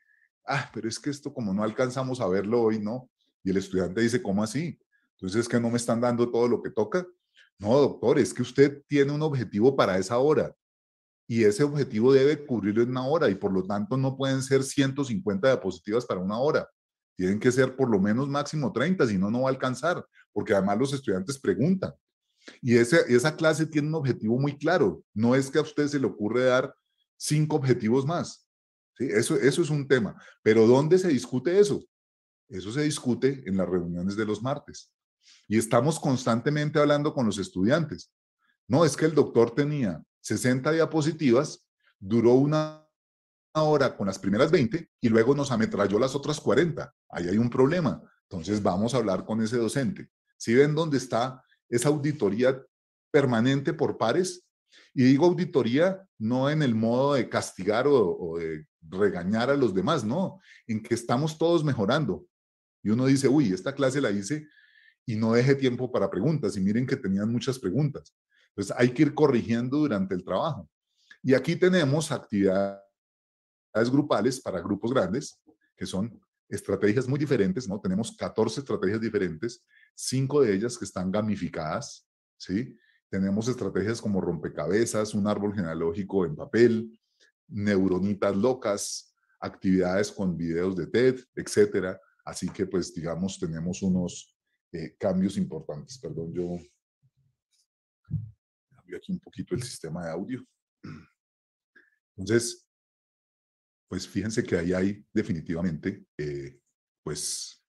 ah, pero es que esto como no alcanzamos a verlo hoy, ¿no? Y el estudiante dice, ¿cómo así? Entonces es que no me están dando todo lo que toca. No, doctor, es que usted tiene un objetivo para esa hora y ese objetivo debe cubrirlo en una hora y por lo tanto no pueden ser 150 diapositivas para una hora. Tienen que ser por lo menos máximo 30, si no, no va a alcanzar, porque además los estudiantes preguntan. Y ese, esa clase tiene un objetivo muy claro. No es que a usted se le ocurre dar cinco objetivos más. ¿sí? Eso, eso es un tema. Pero ¿dónde se discute eso? Eso se discute en las reuniones de los martes. Y estamos constantemente hablando con los estudiantes. No, es que el doctor tenía 60 diapositivas, duró una hora con las primeras 20 y luego nos ametralló las otras 40. Ahí hay un problema. Entonces vamos a hablar con ese docente. Si ¿Sí ven dónde está esa auditoría permanente por pares, y digo auditoría no en el modo de castigar o, o de regañar a los demás, no, en que estamos todos mejorando. Y uno dice, uy, esta clase la hice y no deje tiempo para preguntas. Y miren que tenían muchas preguntas. Entonces hay que ir corrigiendo durante el trabajo. Y aquí tenemos actividades grupales para grupos grandes, que son estrategias muy diferentes, ¿no? Tenemos 14 estrategias diferentes, cinco de ellas que están gamificadas, ¿sí? Tenemos estrategias como rompecabezas, un árbol genealógico en papel, neuronitas locas, actividades con videos de TED, etcétera. Así que, pues, digamos, tenemos unos eh, cambios importantes. Perdón, yo cambio aquí un poquito el sistema de audio. Entonces, pues fíjense que ahí hay definitivamente, eh, pues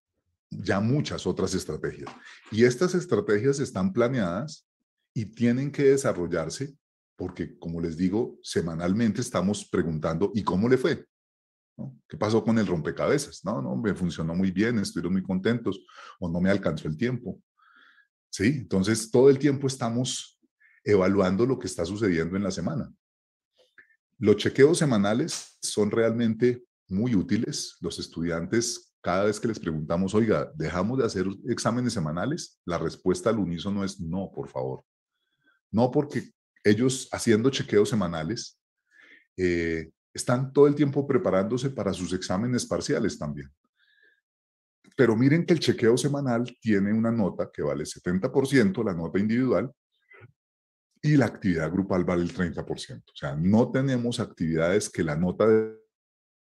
ya muchas otras estrategias. Y estas estrategias están planeadas y tienen que desarrollarse porque, como les digo, semanalmente estamos preguntando, ¿y cómo le fue? ¿Qué pasó con el rompecabezas? No, no, me funcionó muy bien, estuvieron muy contentos o no me alcanzó el tiempo. Sí, entonces todo el tiempo estamos evaluando lo que está sucediendo en la semana. Los chequeos semanales son realmente muy útiles. Los estudiantes, cada vez que les preguntamos, oiga, ¿dejamos de hacer exámenes semanales? La respuesta al unísono es no, por favor. No porque ellos haciendo chequeos semanales eh, están todo el tiempo preparándose para sus exámenes parciales también. Pero miren que el chequeo semanal tiene una nota que vale 70%, la nota individual, y la actividad grupal vale el 30%. O sea, no tenemos actividades que la nota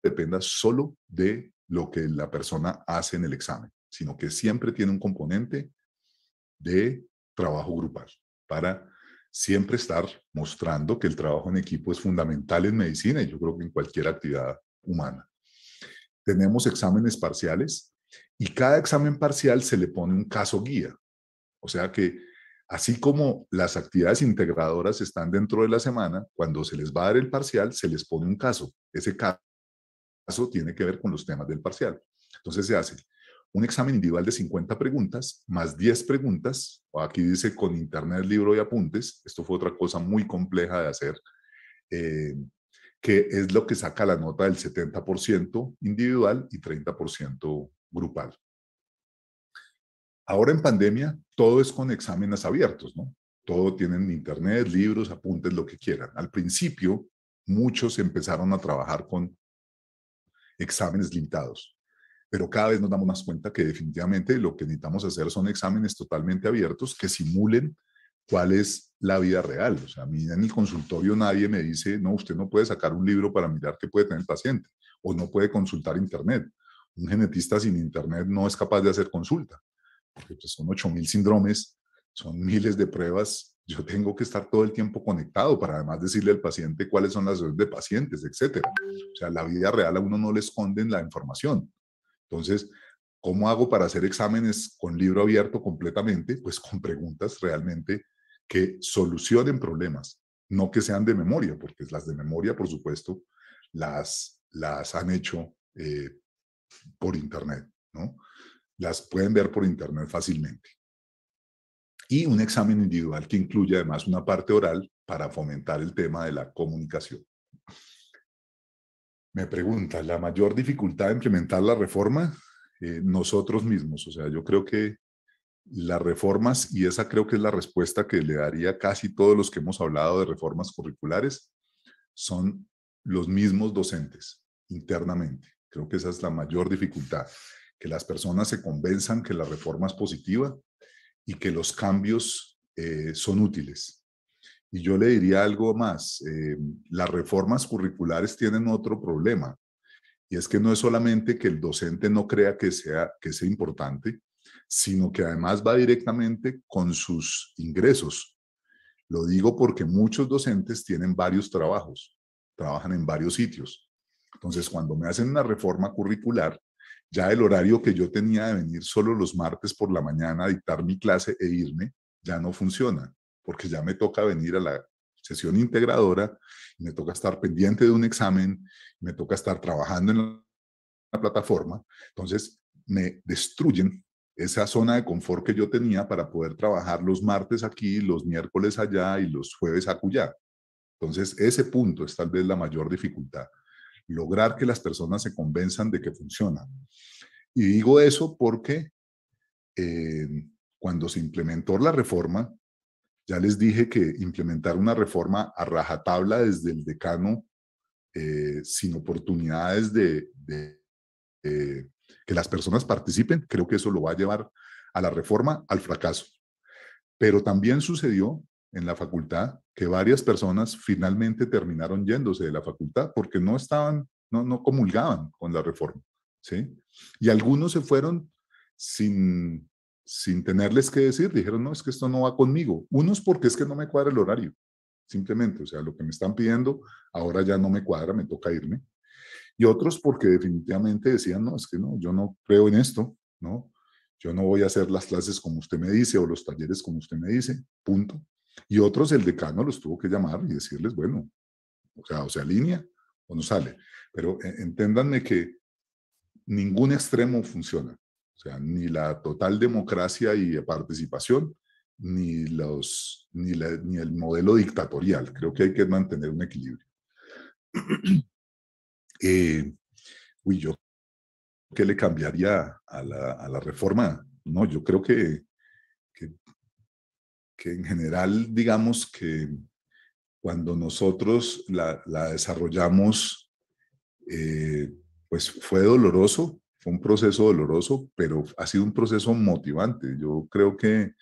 dependa solo de lo que la persona hace en el examen, sino que siempre tiene un componente de trabajo grupal para siempre estar mostrando que el trabajo en equipo es fundamental en medicina y yo creo que en cualquier actividad humana. Tenemos exámenes parciales y cada examen parcial se le pone un caso guía. O sea que así como las actividades integradoras están dentro de la semana, cuando se les va a dar el parcial, se les pone un caso. Ese caso tiene que ver con los temas del parcial. Entonces se hace un examen individual de 50 preguntas, más 10 preguntas, o aquí dice con internet, libro y apuntes, esto fue otra cosa muy compleja de hacer, eh, que es lo que saca la nota del 70% individual y 30% grupal. Ahora en pandemia, todo es con exámenes abiertos, ¿no? Todo tienen internet, libros, apuntes, lo que quieran. Al principio, muchos empezaron a trabajar con exámenes limitados pero cada vez nos damos más cuenta que definitivamente lo que necesitamos hacer son exámenes totalmente abiertos que simulen cuál es la vida real. O sea, a mí en el consultorio nadie me dice, no, usted no puede sacar un libro para mirar qué puede tener el paciente o no puede consultar Internet. Un genetista sin Internet no es capaz de hacer consulta, porque pues, son 8.000 síndromes, son miles de pruebas. Yo tengo que estar todo el tiempo conectado para además decirle al paciente cuáles son las redes de pacientes, etc. O sea, la vida real a uno no le esconden la información. Entonces, ¿cómo hago para hacer exámenes con libro abierto completamente? Pues con preguntas realmente que solucionen problemas, no que sean de memoria, porque las de memoria, por supuesto, las, las han hecho eh, por Internet, ¿no? Las pueden ver por Internet fácilmente. Y un examen individual que incluye además una parte oral para fomentar el tema de la comunicación. Me pregunta, ¿la mayor dificultad de implementar la reforma? Eh, nosotros mismos. O sea, yo creo que las reformas, y esa creo que es la respuesta que le daría casi todos los que hemos hablado de reformas curriculares, son los mismos docentes internamente. Creo que esa es la mayor dificultad, que las personas se convenzan que la reforma es positiva y que los cambios eh, son útiles. Y yo le diría algo más, eh, las reformas curriculares tienen otro problema, y es que no es solamente que el docente no crea que sea, que sea importante, sino que además va directamente con sus ingresos. Lo digo porque muchos docentes tienen varios trabajos, trabajan en varios sitios. Entonces, cuando me hacen una reforma curricular, ya el horario que yo tenía de venir solo los martes por la mañana a dictar mi clase e irme, ya no funciona porque ya me toca venir a la sesión integradora, me toca estar pendiente de un examen, me toca estar trabajando en la plataforma. Entonces, me destruyen esa zona de confort que yo tenía para poder trabajar los martes aquí, los miércoles allá y los jueves acullá. Entonces, ese punto es tal vez la mayor dificultad, lograr que las personas se convenzan de que funciona. Y digo eso porque eh, cuando se implementó la reforma, ya les dije que implementar una reforma a rajatabla desde el decano, eh, sin oportunidades de, eh, que las personas participen, creo que eso lo va a llevar a la reforma, al fracaso. Pero también sucedió en la facultad que varias personas finalmente terminaron yéndose de la facultad porque no estaban, no, no comulgaban con la reforma. ¿sí? Y algunos se fueron sin sin tenerles que decir, dijeron, no, es que esto no va conmigo. Unos porque es que no me cuadra el horario, simplemente, o sea, lo que me están pidiendo ahora ya no me cuadra, me toca irme. Y otros porque definitivamente decían, no, es que no, yo no creo en esto, ¿no? Yo no voy a hacer las clases como usted me dice o los talleres como usted me dice, punto. Y otros el decano los tuvo que llamar y decirles, bueno, o sea, o sea, alinea o no sale. Pero e, enténdanme que ningún extremo funciona sea, ni la total democracia y participación, ni, los, ni, el modelo dictatorial. Creo que hay que mantener un equilibrio. <clears throat> Eh, uy, yo, ¿qué le cambiaría a la, reforma? No, yo creo que, que, en general, digamos que cuando nosotros la, desarrollamos, eh, pues fue doloroso, fue un proceso doloroso, pero ha sido un proceso motivante. Yo creo que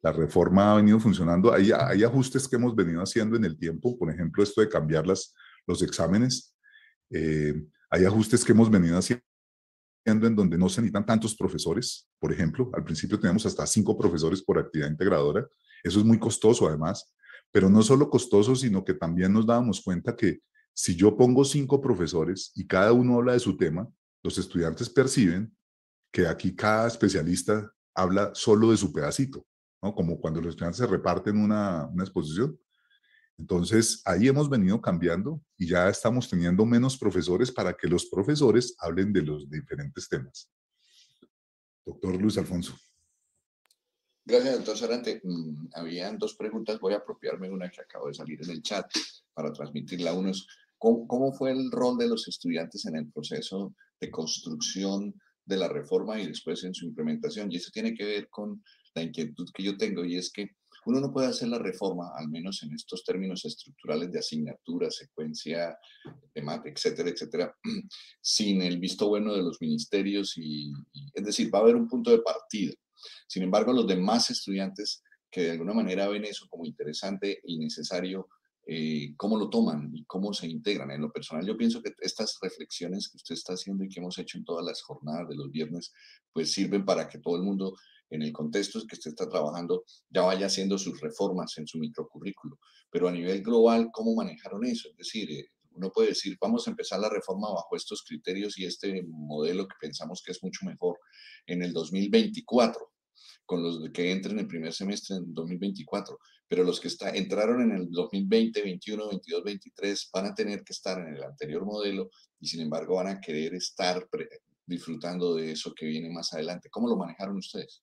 la reforma ha venido funcionando. Hay, hay ajustes que hemos venido haciendo en el tiempo, por ejemplo, esto de cambiar los exámenes. Eh, hay ajustes que hemos venido haciendo en donde no se necesitan tantos profesores. Por ejemplo, al principio teníamos hasta cinco profesores por actividad integradora. Eso es muy costoso además, pero no solo costoso, sino que también nos dábamos cuenta que si yo pongo cinco profesores y cada uno habla de su tema, los estudiantes perciben que aquí cada especialista habla solo de su pedacito, ¿no? Como cuando los estudiantes se reparten una, una exposición. Entonces, ahí hemos venido cambiando y ya estamos teniendo menos profesores para que los profesores hablen de los diferentes temas. Doctor Luis Alfonso. Gracias, doctor Sarante. Mm, habían dos preguntas. Voy a apropiarme una que acabo de salir en el chat para transmitirla. Uno es, ¿cómo, ¿cómo, fue el rol de los estudiantes en el proceso de construcción de la reforma y después en su implementación. Y eso tiene que ver con la inquietud que yo tengo y es que uno no puede hacer la reforma, al menos en estos términos estructurales de asignatura, secuencia, temática, etcétera, etcétera, <clears throat> sin el visto bueno de los ministerios y, es decir, va a haber un punto de partida. Sin embargo, los demás estudiantes que de alguna manera ven eso como interesante y necesario eh, cómo lo toman y cómo se integran. En lo personal, yo pienso que estas reflexiones que usted está haciendo y que hemos hecho en todas las jornadas de los viernes, pues sirven para que todo el mundo en el contexto que usted está trabajando, ya vaya haciendo sus reformas en su microcurrículo. Pero a nivel global, ¿cómo manejaron eso? Es decir, eh, uno puede decir, vamos a empezar la reforma bajo estos criterios y este modelo que pensamos que es mucho mejor en el 2024 con los que entren en el primer semestre en 2024, pero los que está, entraron en el 2020, 21, 22, 23 van a tener que estar en el anterior modelo y sin embargo van a querer estar disfrutando de eso que viene más adelante. ¿Cómo lo manejaron ustedes?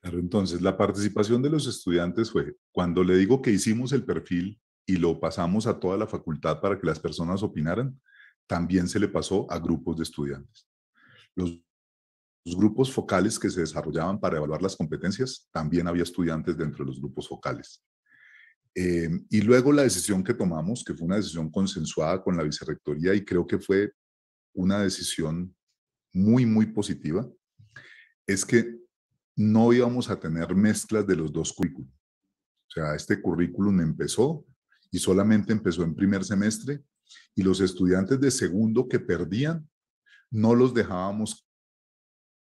Claro, entonces la participación de los estudiantes fue, cuando le digo que hicimos el perfil y lo pasamos a toda la facultad para que las personas opinaran, también se le pasó a grupos de estudiantes. Los los grupos focales que se desarrollaban para evaluar las competencias, también había estudiantes dentro de los grupos focales. Eh, y luego la decisión que tomamos, que fue una decisión consensuada con la vicerrectoría y creo que fue una decisión muy, muy positiva, es que no íbamos a tener mezclas de los dos currículos O sea, este currículum empezó y solamente empezó en primer semestre y los estudiantes de segundo que perdían no los dejábamos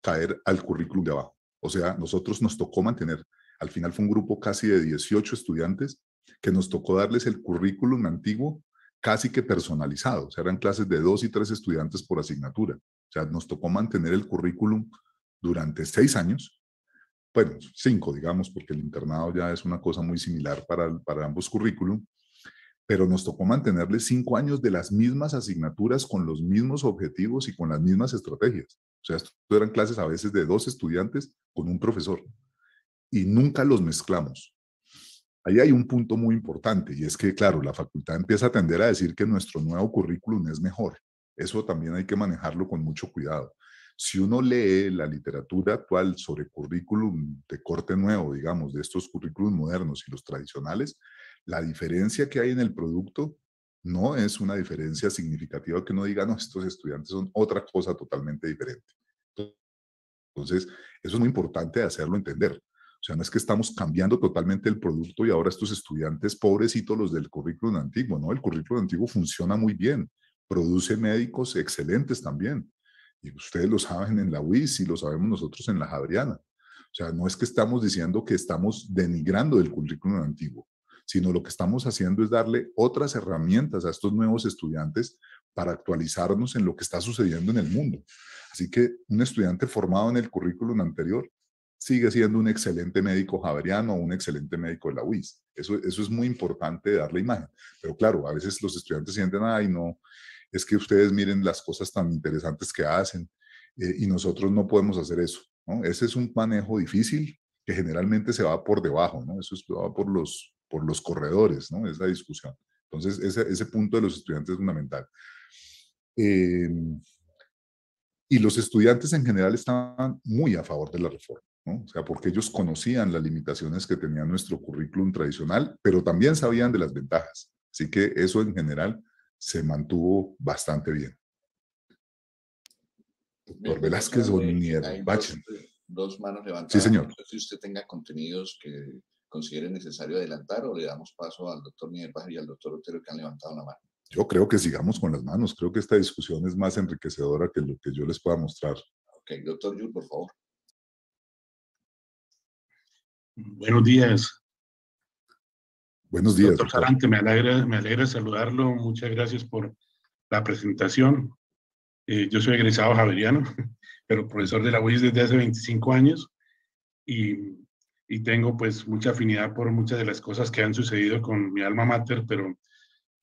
caer al currículum de abajo. O sea, nosotros nos tocó mantener, al final fue un grupo casi de 18 estudiantes que nos tocó darles el currículum antiguo casi que personalizado. O sea, eran clases de dos y tres estudiantes por asignatura. O sea, nos tocó mantener el currículum durante seis años, bueno, cinco, digamos, porque el internado ya es una cosa muy similar para, para ambos currículum, pero nos tocó mantenerles cinco años de las mismas asignaturas con los mismos objetivos y con las mismas estrategias. O sea, eran clases a veces de dos estudiantes con un profesor y nunca los mezclamos. Ahí hay un punto muy importante y es que, claro, la facultad empieza a tender a decir que nuestro nuevo currículum es mejor. Eso también hay que manejarlo con mucho cuidado. Si uno lee la literatura actual sobre currículum de corte nuevo, digamos, de estos currículums modernos y los tradicionales, la diferencia que hay en el producto no es una diferencia significativa que no digan, no, estos estudiantes son otra cosa totalmente diferente. Entonces, eso es muy importante hacerlo entender. O sea, no es que estamos cambiando totalmente el producto y ahora estos estudiantes, pobrecitos los del currículum antiguo, ¿no? El currículum antiguo funciona muy bien, produce médicos excelentes también. Y ustedes lo saben en la UIS y lo sabemos nosotros en la Jadriana. O sea, no es que estamos diciendo que estamos denigrando el currículum antiguo sino lo que estamos haciendo es darle otras herramientas a estos nuevos estudiantes para actualizarnos en lo que está sucediendo en el mundo. Así que un estudiante formado en el currículum anterior sigue siendo un excelente médico javeriano o un excelente médico de la UIS. Eso, eso es muy importante dar la imagen. Pero claro, a veces los estudiantes sienten, ay, no, es que ustedes miren las cosas tan interesantes que hacen eh, y nosotros no podemos hacer eso. Ese es un manejo difícil que generalmente se va por debajo, ¿no? Eso es va por los por los corredores, ¿no? Es la discusión. Entonces, ese, ese punto de los estudiantes es fundamental. Em, y los estudiantes en general estaban muy a favor de la reforma, ¿no? O sea, porque ellos conocían las limitaciones que tenía nuestro currículum tradicional, pero también sabían de las ventajas. Así que eso en general se mantuvo bastante bien. Doctor Velázquez o Dos, manos levantadas. Sí, señor. si usted tenga contenidos que considere necesario adelantar o le damos paso al doctor Miguel y al doctor Otero que han levantado la mano? Yo creo que sigamos con las manos. Creo que esta discusión es más enriquecedora que lo que yo les pueda mostrar. Ok, doctor Yul, por favor. Buenos días. Buenos días. Doctor, doctor. me alegra, me alegra saludarlo. Muchas gracias por la presentación. Eh, yo soy egresado javeriano, <laughs> pero profesor de la UIS desde hace 25 años y y tengo pues mucha afinidad por muchas de las cosas que han sucedido con mi alma mater, pero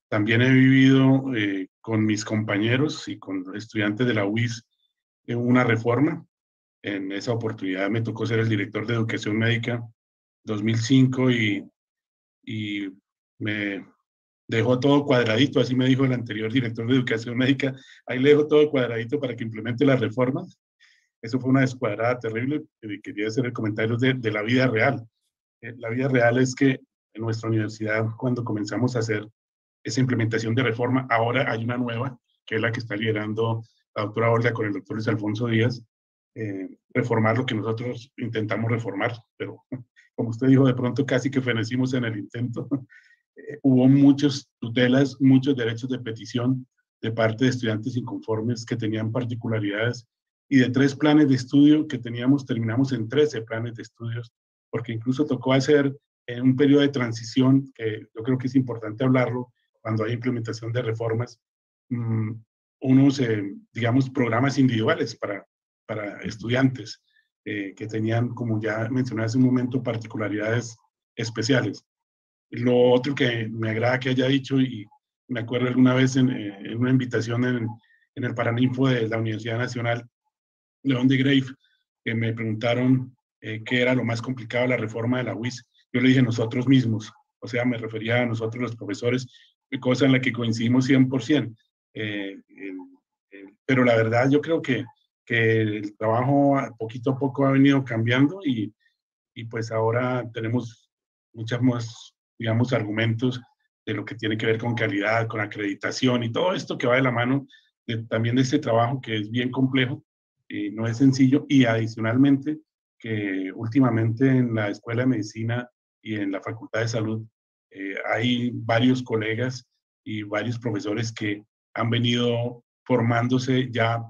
también he vivido eh, con mis compañeros y con estudiantes de la UIS eh, una reforma. En esa oportunidad me tocó ser el director de educación médica 2005 y, y me dejó todo cuadradito, así me dijo el anterior director de educación médica, ahí le dejo todo cuadradito para que implemente las reformas. Eso fue una descuadrada terrible y quería hacer el comentario de, la vida real. Eh, la vida real es que en nuestra universidad, cuando comenzamos a hacer esa implementación de reforma, ahora hay una nueva, que es la que está liderando la doctora Olga con el doctor Luis Alfonso Díaz, eh, reformar lo que nosotros intentamos reformar, pero <laughs> como usted dijo, de pronto casi que fenecimos en el intento. <laughs> Eh, hubo muchas tutelas, muchos derechos de petición de parte de estudiantes inconformes que tenían particularidades y de tres planes de estudio que teníamos, terminamos en 13 planes de estudios, porque incluso tocó hacer en eh, un periodo de transición, que yo creo que es importante hablarlo cuando hay implementación de reformas, mm, unos, eh, digamos, programas individuales para, para estudiantes eh, que tenían, como ya mencioné hace un momento, particularidades especiales. Lo otro que me agrada que haya dicho, y me acuerdo alguna vez en, una invitación en, en el Paraninfo de la Universidad Nacional, León de Grave, que me preguntaron eh, qué era lo más complicado de la reforma de la UIS. Yo le dije nosotros mismos, o sea, me refería a nosotros los profesores, cosa en la que coincidimos 100%. Eh, pero la verdad, yo creo que, el trabajo poquito a poco ha venido cambiando y, pues ahora tenemos muchas más, digamos, argumentos de lo que tiene que ver con calidad, con acreditación y todo esto que va de la mano también de este trabajo que es bien complejo, eh, no es sencillo y adicionalmente que últimamente en la Escuela de Medicina y en la Facultad de Salud eh, hay varios colegas y varios profesores que han venido formándose ya,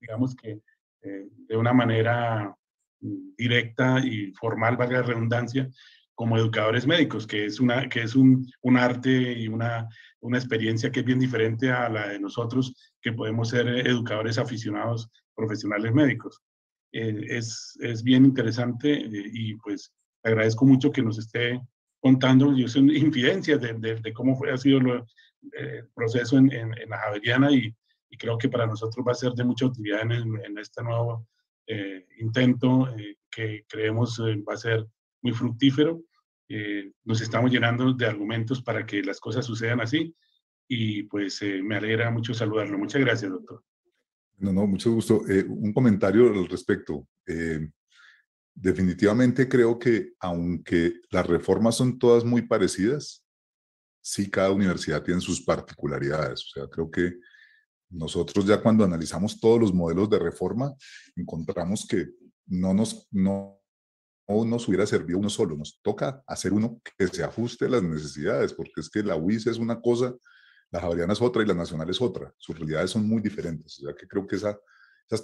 digamos que eh, de una manera directa y formal, valga la redundancia, como educadores médicos, que es, una, que es un, arte y una, una experiencia que es bien diferente a la de nosotros, que podemos ser educadores aficionados profesionales médicos. Eh, es, es, bien interesante eh, y pues agradezco mucho que nos esté contando, yo son infidencia de, de, cómo fue, ha sido eh, el proceso en, en, la Javeriana y, creo que para nosotros va a ser de mucha utilidad en, este nuevo intento que creemos va a ser muy fructífero. nos estamos llenando de argumentos para que las cosas sucedan así y pues me alegra mucho saludarlo. Muchas gracias, doctor. No, no, mucho gusto. Eh, un comentario al respecto. Eh, definitivamente creo que aunque las reformas son todas muy parecidas, sí cada universidad tiene sus particularidades. O sea, creo que nosotros ya cuando analizamos todos los modelos de reforma, encontramos que no nos, no, no nos hubiera servido uno solo. Nos toca hacer uno que se ajuste a las necesidades, porque es que la UIS e es una cosa la javeriana es otra y la nacional es otra. Sus realidades son muy diferentes. O sea que creo que esas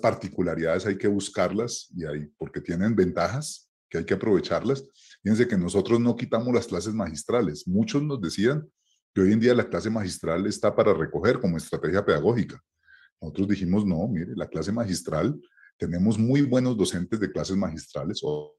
particularidades hay que buscarlas y hay, porque tienen ventajas que hay que aprovecharlas. Fíjense que nosotros no quitamos las clases magistrales. Muchos nos decían que hoy en día la clase magistral está para recoger como estrategia pedagógica. Nosotros dijimos, no, mire, la clase magistral, tenemos muy buenos docentes de clases magistrales, o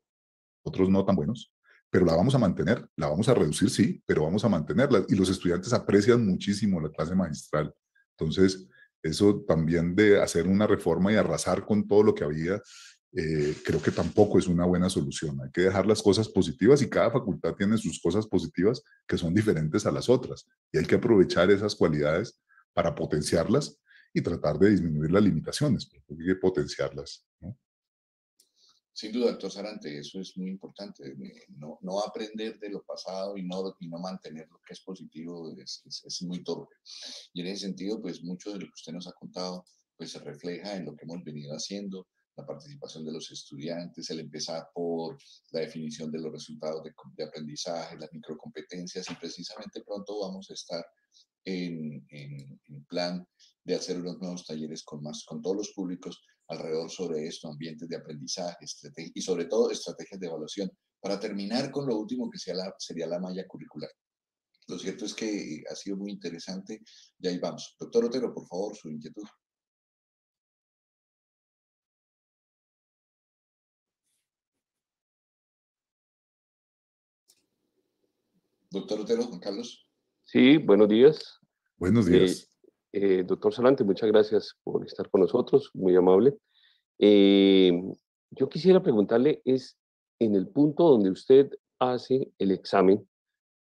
otros no tan buenos, pero la vamos a mantener, la vamos a reducir, sí, pero vamos a mantenerla. Y los estudiantes aprecian muchísimo la clase magistral. Entonces, eso también de hacer una reforma y arrasar con todo lo que había, eh, creo que tampoco es una buena solución. Hay que dejar las cosas positivas y cada facultad tiene sus cosas positivas que son diferentes a las otras. Y hay que aprovechar esas cualidades para potenciarlas y tratar de disminuir las limitaciones, porque hay que potenciarlas. Sin duda, doctor Sarante, eso es muy importante. Eh, no, aprender de lo pasado y no, y no mantener lo que es positivo es, muy torpe. Y en ese sentido, pues mucho de lo que usted nos ha contado, pues se refleja en lo que hemos venido haciendo, la participación de los estudiantes, el empezar por la definición de los resultados de, aprendizaje, las microcompetencias y precisamente pronto vamos a estar en, en, plan de hacer unos nuevos talleres con, más, con todos los públicos alrededor sobre esto, ambientes de aprendizaje y sobre todo estrategias de evaluación, para terminar con lo último que sea sería la malla curricular. Lo cierto es que eh, ha sido muy interesante y ahí vamos. Doctor Otero, por favor, su inquietud. Doctor Otero, Juan Carlos. Sí, buenos días. Buenos eh, días. Eh, doctor Solante, muchas gracias por estar con nosotros, muy amable. Eh, yo quisiera preguntarle, es en el punto donde usted hace el examen,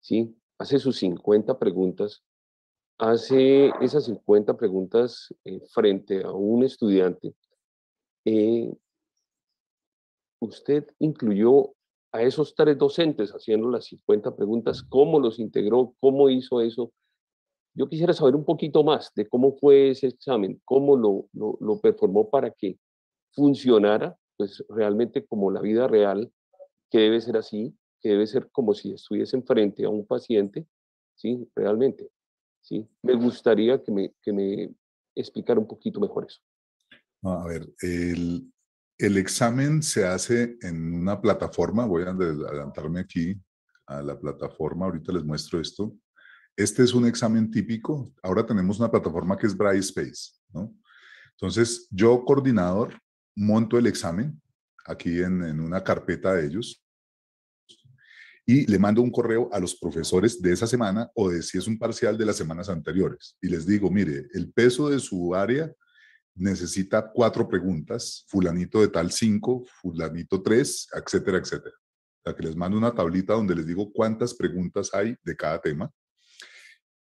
¿sí? hace sus 50 preguntas, hace esas 50 preguntas eh, frente a un estudiante. usted incluyó a esos tres docentes haciendo las 50 preguntas, cómo los integró, cómo hizo eso, yo quisiera saber un poquito más de cómo fue ese examen, cómo lo, lo, lo performó para que funcionara, pues realmente como la vida real, que debe ser así, que debe ser como si estuviese enfrente a un paciente, ¿sí? Realmente, ¿sí? Me gustaría que me, que me explicara un poquito mejor eso. A ver, el, el examen se hace en una plataforma, voy a adelantarme aquí a la plataforma, ahorita les muestro esto. Este es un examen típico. Ahora tenemos una plataforma que es Brightspace, ¿no? Entonces, yo, coordinador, monto el examen aquí en, en una carpeta de ellos y le mando un correo a los profesores de esa semana o de si es un parcial de las semanas anteriores. Y les digo, mire, el peso de su área necesita cuatro preguntas, fulanito de tal cinco, fulanito tres, etcétera, etcétera. O sea, que les mando una tablita donde les digo cuántas preguntas hay de cada tema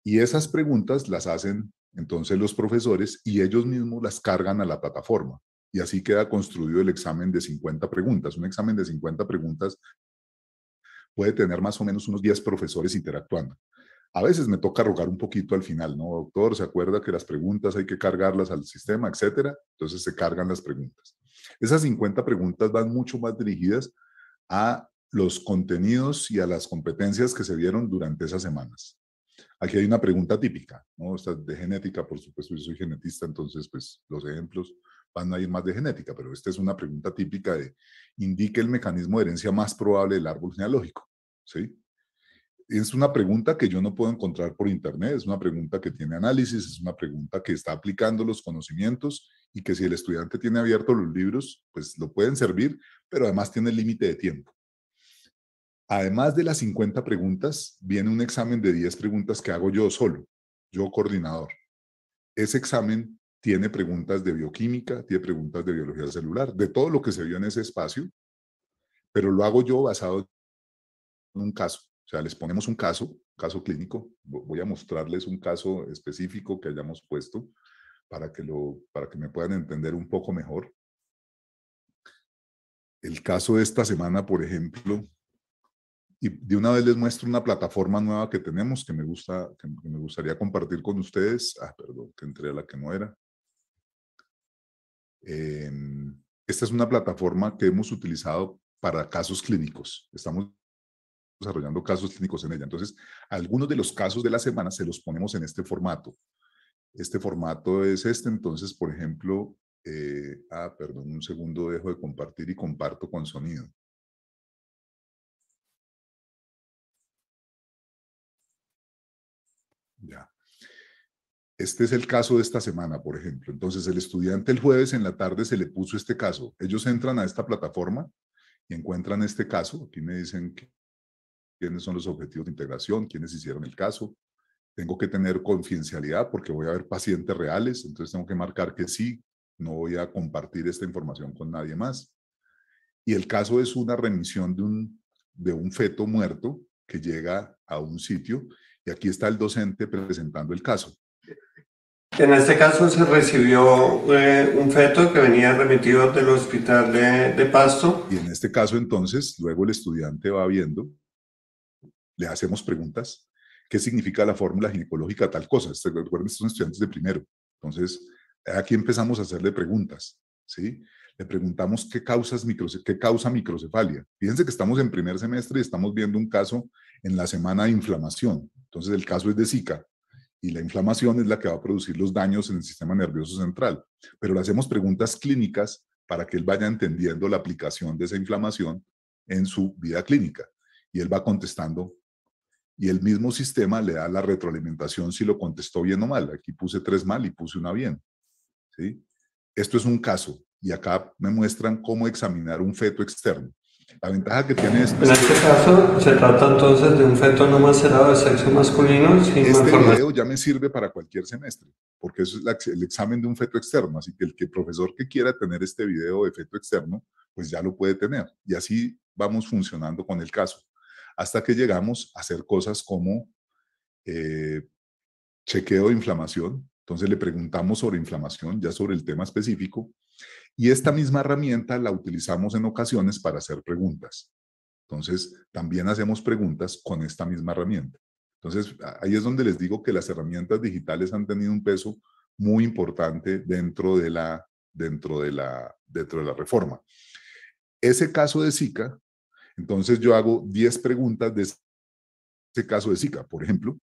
y esas preguntas las hacen entonces los profesores y ellos mismos las cargan a la plataforma. Y así queda construido el examen de 50 preguntas. Un examen de 50 preguntas puede tener más o menos unos 10 profesores interactuando. A veces me toca rogar un poquito al final, ¿no? Doctor, ¿se acuerda que las preguntas hay que cargarlas al sistema, etcétera? Entonces se cargan las preguntas. Esas 50 preguntas van mucho más dirigidas a los contenidos y a las competencias que se dieron durante esas semanas. Aquí hay una pregunta típica, ¿no? Esta de genética, por supuesto, yo soy genetista, entonces, pues los ejemplos van a ir más de genética, pero esta es una pregunta típica de, indique el mecanismo de herencia más probable del árbol genealógico, ¿sí? Es una pregunta que yo no puedo encontrar por internet, es una pregunta que tiene análisis, es una pregunta que está aplicando los conocimientos y que si el estudiante tiene abierto los libros, pues lo pueden servir, pero además tiene límite de tiempo. Además de las 50 preguntas, viene un examen de 10 preguntas que hago yo solo, yo coordinador. Ese examen tiene preguntas de bioquímica, tiene preguntas de biología celular, de todo lo que se vio en ese espacio, pero lo hago yo basado en un caso. O sea, les ponemos un caso, caso clínico. Voy a mostrarles un caso específico que hayamos puesto para que, lo, para que me puedan entender un poco mejor. El caso de esta semana, por ejemplo, y de una vez les muestro una plataforma nueva que tenemos que me, gusta, que, me gustaría compartir con ustedes. Ah, perdón, que entré a la que no era. Em, esta es una plataforma que hemos utilizado para casos clínicos. Estamos desarrollando casos clínicos en ella. Entonces, algunos de los casos de la semana se los ponemos en este formato. Este formato es este. Entonces, por ejemplo, eh, ah, perdón, un segundo dejo de compartir y comparto con sonido. Ya. Este es el caso de esta semana, por ejemplo. Entonces, el estudiante el jueves en la tarde se le puso este caso. Ellos entran a esta plataforma y encuentran este caso. Aquí me dicen quiénes son los objetivos de integración, quiénes hicieron el caso. Tengo que tener confidencialidad porque voy a ver pacientes reales, entonces tengo que marcar que sí, no voy a compartir esta información con nadie más. Y el caso es una remisión de un, de un feto muerto que llega a un sitio y aquí está el docente presentando el caso. En este caso se recibió eh, un feto que venía remitido del hospital de, Pasto. Y en este caso entonces, luego el estudiante va viendo, le hacemos preguntas, ¿qué significa la fórmula ginecológica tal cosa? Recuerden, son estudiantes de primero. Entonces, aquí empezamos a hacerle preguntas, ¿sí? le preguntamos qué, causas qué causa microcefalia. Fíjense que estamos en primer semestre y estamos viendo un caso en la semana de inflamación. Entonces el caso es de Zika y la inflamación es la que va a producir los daños en el sistema nervioso central. Pero le hacemos preguntas clínicas para que él vaya entendiendo la aplicación de esa inflamación en su vida clínica. Y él va contestando y el mismo sistema le da la retroalimentación si lo contestó bien o mal. Aquí puse tres mal y puse una bien. ¿sí? Esto es un caso y acá me muestran cómo examinar un feto externo. La ventaja que tiene esto En este caso se trata entonces de un feto no macerado de sexo masculino. este video ya me sirve para cualquier semestre, porque eso es el examen de un feto externo. Así que el que profesor que quiera tener este video de feto externo, pues ya lo puede tener. Y así vamos funcionando con el caso, hasta que llegamos a hacer cosas como eh, chequeo de inflamación. Entonces le preguntamos sobre inflamación, ya sobre el tema específico, y esta misma herramienta la utilizamos en ocasiones para hacer preguntas. Entonces, también hacemos preguntas con esta misma herramienta. Entonces, ahí es donde les digo que las herramientas digitales han tenido un peso muy importante dentro de la, dentro de la, dentro de la reforma. Ese caso de Zika, entonces yo hago 10 preguntas de ese caso de Zika, por ejemplo,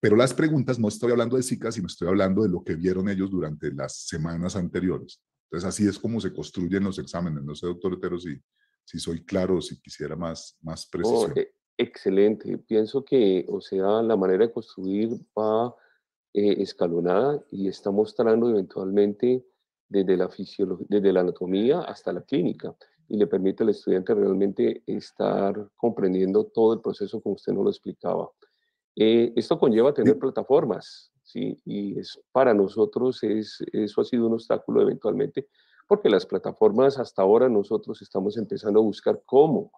pero las preguntas no estoy hablando de Zika, sino estoy hablando de lo que vieron ellos durante las semanas anteriores. Entonces, así es como se construyen los exámenes. No sé, doctor Otero, si, si soy claro, si quisiera más, más precisión. E, excelente. Pienso que, o sea, la manera de construir va eh, escalonada y está mostrando eventualmente desde la, desde la anatomía hasta la clínica y le permite al estudiante realmente estar comprendiendo todo el proceso como usted nos lo explicaba. Eh, esto conlleva tener plataformas, ¿sí? Y es, para nosotros es, eso ha sido un obstáculo eventualmente, porque las plataformas hasta ahora nosotros estamos empezando a buscar cómo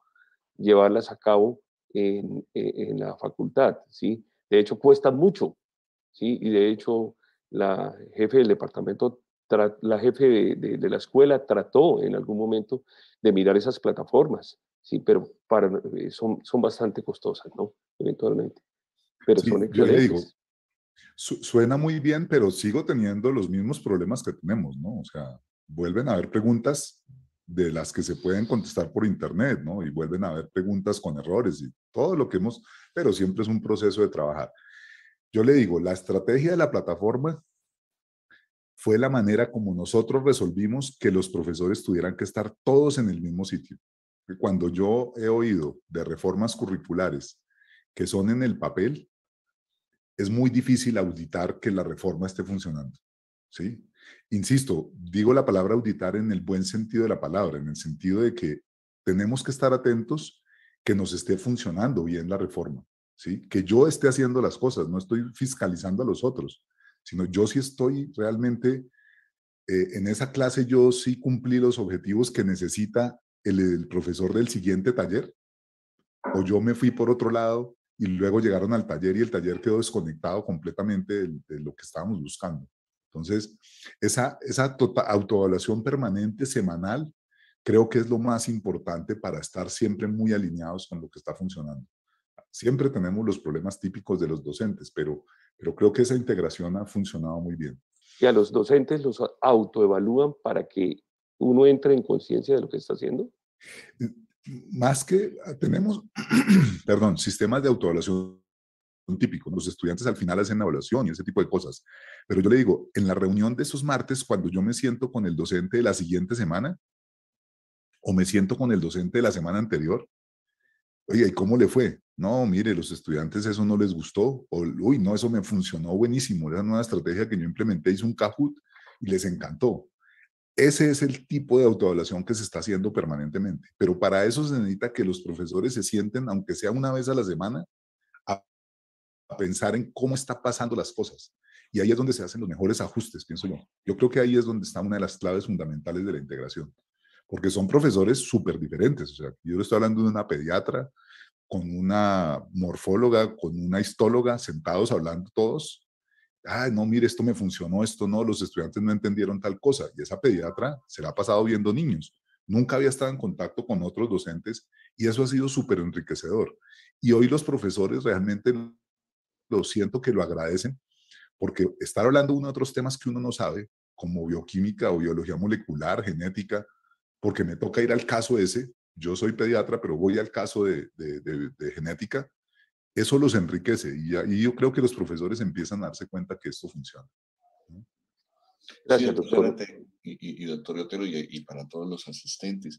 llevarlas a cabo en, la facultad, ¿sí? De hecho, cuesta mucho, ¿sí? Y de hecho, la jefe del departamento, la jefe de, la escuela trató en algún momento de mirar esas plataformas, ¿sí? Pero para, eh, son, son bastante costosas, ¿no? Eventualmente. Pero son excelentes. Suena muy bien, pero sigo teniendo los mismos problemas que tenemos, ¿no? O sea, vuelven a haber preguntas de las que se pueden contestar por internet, ¿no? Y vuelven a haber preguntas con errores y todo lo que hemos, pero siempre es un proceso de trabajar. Yo le digo, la estrategia de la plataforma fue la manera como nosotros resolvimos que los profesores tuvieran que estar todos en el mismo sitio. Cuando yo he oído de reformas curriculares que son en el papel, es muy difícil auditar que la reforma esté funcionando. ¿sí? Insisto, digo la palabra auditar en el buen sentido de la palabra, en el sentido de que tenemos que estar atentos que nos esté funcionando bien la reforma, ¿sí? que yo esté haciendo las cosas, no estoy fiscalizando a los otros, sino yo sí estoy realmente eh, en esa clase, yo sí cumplí los objetivos que necesita el profesor del siguiente taller, o yo me fui por otro lado y luego llegaron al taller y el taller quedó desconectado completamente de, lo que estábamos buscando. Entonces, esa, esa tota-, autoevaluación permanente, semanal, creo que es lo más importante para estar siempre muy alineados con lo que está funcionando. Siempre tenemos los problemas típicos de los docentes, pero, pero creo que esa integración ha funcionado muy bien. Y a los docentes los autoevalúan para que uno entre en conciencia de lo que está haciendo. Eh, más que ah, tenemos, <clears throat> perdón, sistemas de autoevaluación típicos, Los estudiantes al final hacen la evaluación y ese tipo de cosas. Pero yo le digo, en la reunión de esos martes, cuando yo me siento con el docente de la siguiente semana, o me siento con el docente de la semana anterior, oye, ¿y cómo le fue? No, mire, los estudiantes eso no les gustó, o uy, no, eso me funcionó buenísimo, era nueva estrategia que yo implementé hizo un Kahoot y les encantó. Ese es el tipo de autoevaluación que se está haciendo permanentemente, pero para eso se necesita que los profesores se sienten, aunque sea una vez a la semana, a, pensar en cómo están pasando las cosas. Y ahí es donde se hacen los mejores ajustes, pienso yo. Yo creo que ahí es donde está una de las claves fundamentales de la integración, porque son profesores súper diferentes. O sea, yo estoy hablando de una pediatra, con una morfóloga, con una históloga, sentados hablando todos, ay, no, mire, esto me funcionó, esto no, los estudiantes no entendieron tal cosa. Y esa pediatra se la ha pasado viendo niños. Nunca había estado en contacto con otros docentes y eso ha sido súper enriquecedor. Y hoy los profesores realmente lo siento que lo agradecen porque estar hablando uno de otros temas que uno no sabe, como bioquímica o biología molecular, genética, porque me toca ir al caso ese. Yo soy pediatra, pero voy al caso de genética eso los enriquece y, yo creo que los profesores empiezan a darse cuenta que esto funciona. Gracias, doctor. Y, doctor Otero, y, para todos los asistentes,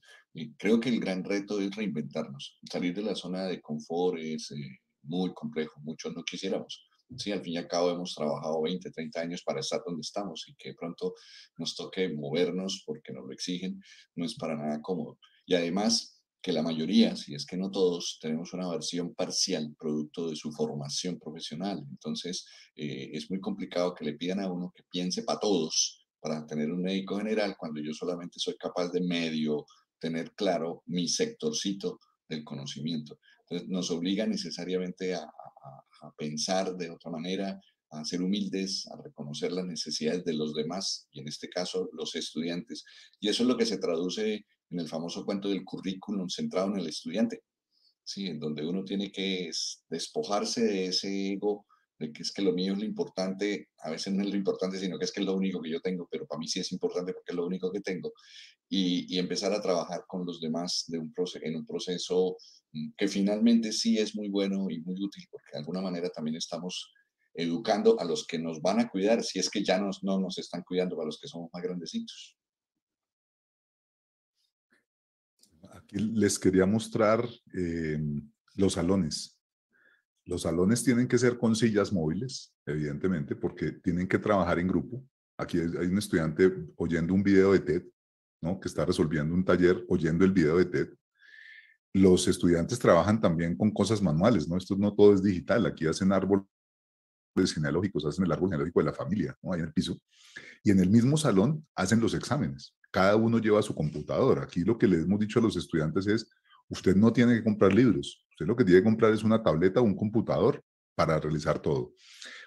creo que el gran reto es reinventarnos, salir de la zona de confort es eh, muy complejo, muchos no quisiéramos. Sí, al fin y al cabo hemos trabajado 20, 30 años para estar donde estamos y que pronto nos toque movernos porque nos lo exigen, no es para nada cómodo. Y además, que la mayoría, si es que no todos, tenemos una versión parcial producto de su formación profesional. Entonces, eh, es muy complicado que le pidan a uno que piense para todos, para tener un médico general, cuando yo solamente soy capaz de medio tener claro mi sectorcito del conocimiento. Entonces, nos obliga necesariamente a pensar de otra manera, a ser humildes, a reconocer las necesidades de los demás y en este caso los estudiantes. Y eso es lo que se traduce en el famoso cuento del currículum centrado en el estudiante, ¿sí? en donde uno tiene que despojarse de ese ego de que es que lo mío es lo importante, a veces no es lo importante, sino que es que es lo único que yo tengo, pero para mí sí es importante porque es lo único que tengo, y, empezar a trabajar con los demás de un en un proceso mm, que finalmente sí es muy bueno y muy útil, porque de alguna manera también estamos educando a los que nos van a cuidar, si es que ya nos, no nos están cuidando, a los que somos más grandecitos. les quería mostrar eh, los salones. Los salones tienen que ser con sillas móviles, evidentemente, porque tienen que trabajar en grupo. Aquí hay un estudiante oyendo un video de TED, ¿no? que está resolviendo un taller oyendo el video de TED. Los estudiantes trabajan también con cosas manuales, ¿no? Esto no todo es digital, aquí hacen árboles genealógicos, hacen el árbol genealógico de la familia, ¿no? Ahí en el piso. Y en el mismo salón hacen los exámenes cada uno lleva su computadora. Aquí lo que les hemos dicho a los estudiantes es, usted no tiene que comprar libros, usted lo que tiene que comprar es una tableta o un computador para realizar todo.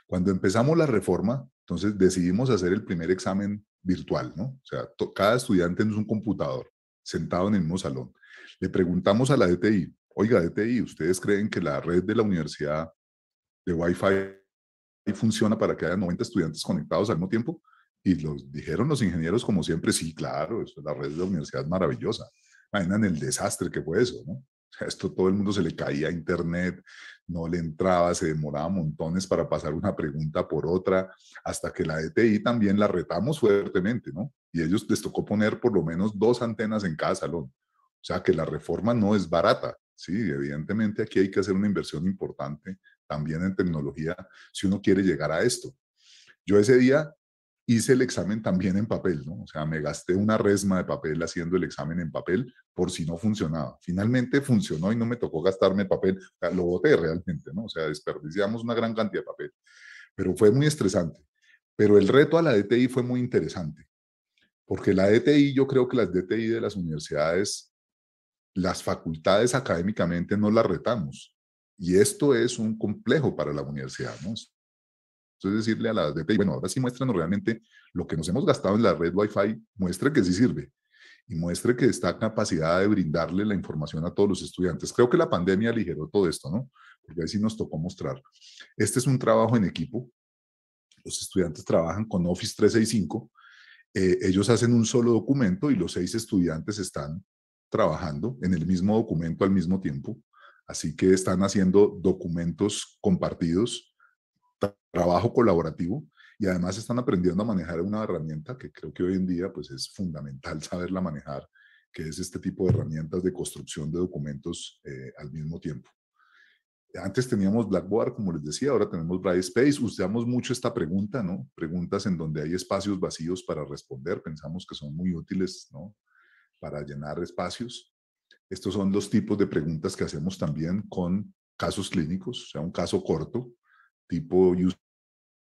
Cuando empezamos la reforma, entonces decidimos hacer el primer examen virtual, ¿no? O sea, cada estudiante en un computador, sentado en el mismo salón. Le preguntamos a la DTI, oiga, DTI, ¿ustedes creen que la red de la universidad de Wi-Fi funciona para que haya 90 estudiantes conectados al mismo tiempo? Y los dijeron los ingenieros, como siempre, sí, claro, la red de la universidad es maravillosa. Imaginan el desastre que fue eso, ¿no? esto todo el mundo se le caía a internet, no le entraba, se demoraba montones para pasar una pregunta por otra, hasta que la ETI también la retamos fuertemente, ¿no? Y ellos les tocó poner por lo menos dos antenas en cada salón. O sea, que la reforma no es barata, ¿sí? Evidentemente aquí hay que hacer una inversión importante también en tecnología si uno quiere llegar a esto. Yo ese día hice el examen también en papel, ¿no? O sea, me gasté una resma de papel haciendo el examen en papel por si no funcionaba. Finalmente funcionó y no me tocó gastarme papel, lo boté realmente, ¿no? O sea, desperdiciamos una gran cantidad de papel, pero fue muy estresante. Pero el reto a la DTI fue muy interesante, porque la DTI, yo creo que las DTI de las universidades, las facultades académicamente no las retamos. Y esto es un complejo para la universidad, ¿no? Entonces decirle a la DPI, bueno, ahora sí muéstranos realmente lo que nos hemos gastado en la red Wi-Fi, muestre que sí sirve y muestre que está capacidad de brindarle la información a todos los estudiantes. Creo que la pandemia aligeró todo esto, ¿no? Porque ahí sí nos tocó mostrar. Este es un trabajo en equipo. Los estudiantes trabajan con Office 365. Eh, ellos hacen un solo documento y los seis estudiantes están trabajando en el mismo documento al mismo tiempo. Así que están haciendo documentos compartidos trabajo colaborativo y además están aprendiendo a manejar una herramienta que creo que hoy en día pues es fundamental saberla manejar, que es este tipo de herramientas de construcción de documentos eh, al mismo tiempo. Antes teníamos Blackboard, como les decía, ahora tenemos Brightspace. Usamos mucho esta pregunta, ¿no? Preguntas en donde hay espacios vacíos para responder. Pensamos que son muy útiles, ¿no? Para llenar espacios. Estos son los tipos de preguntas que hacemos también con casos clínicos, o sea, un caso corto, tipo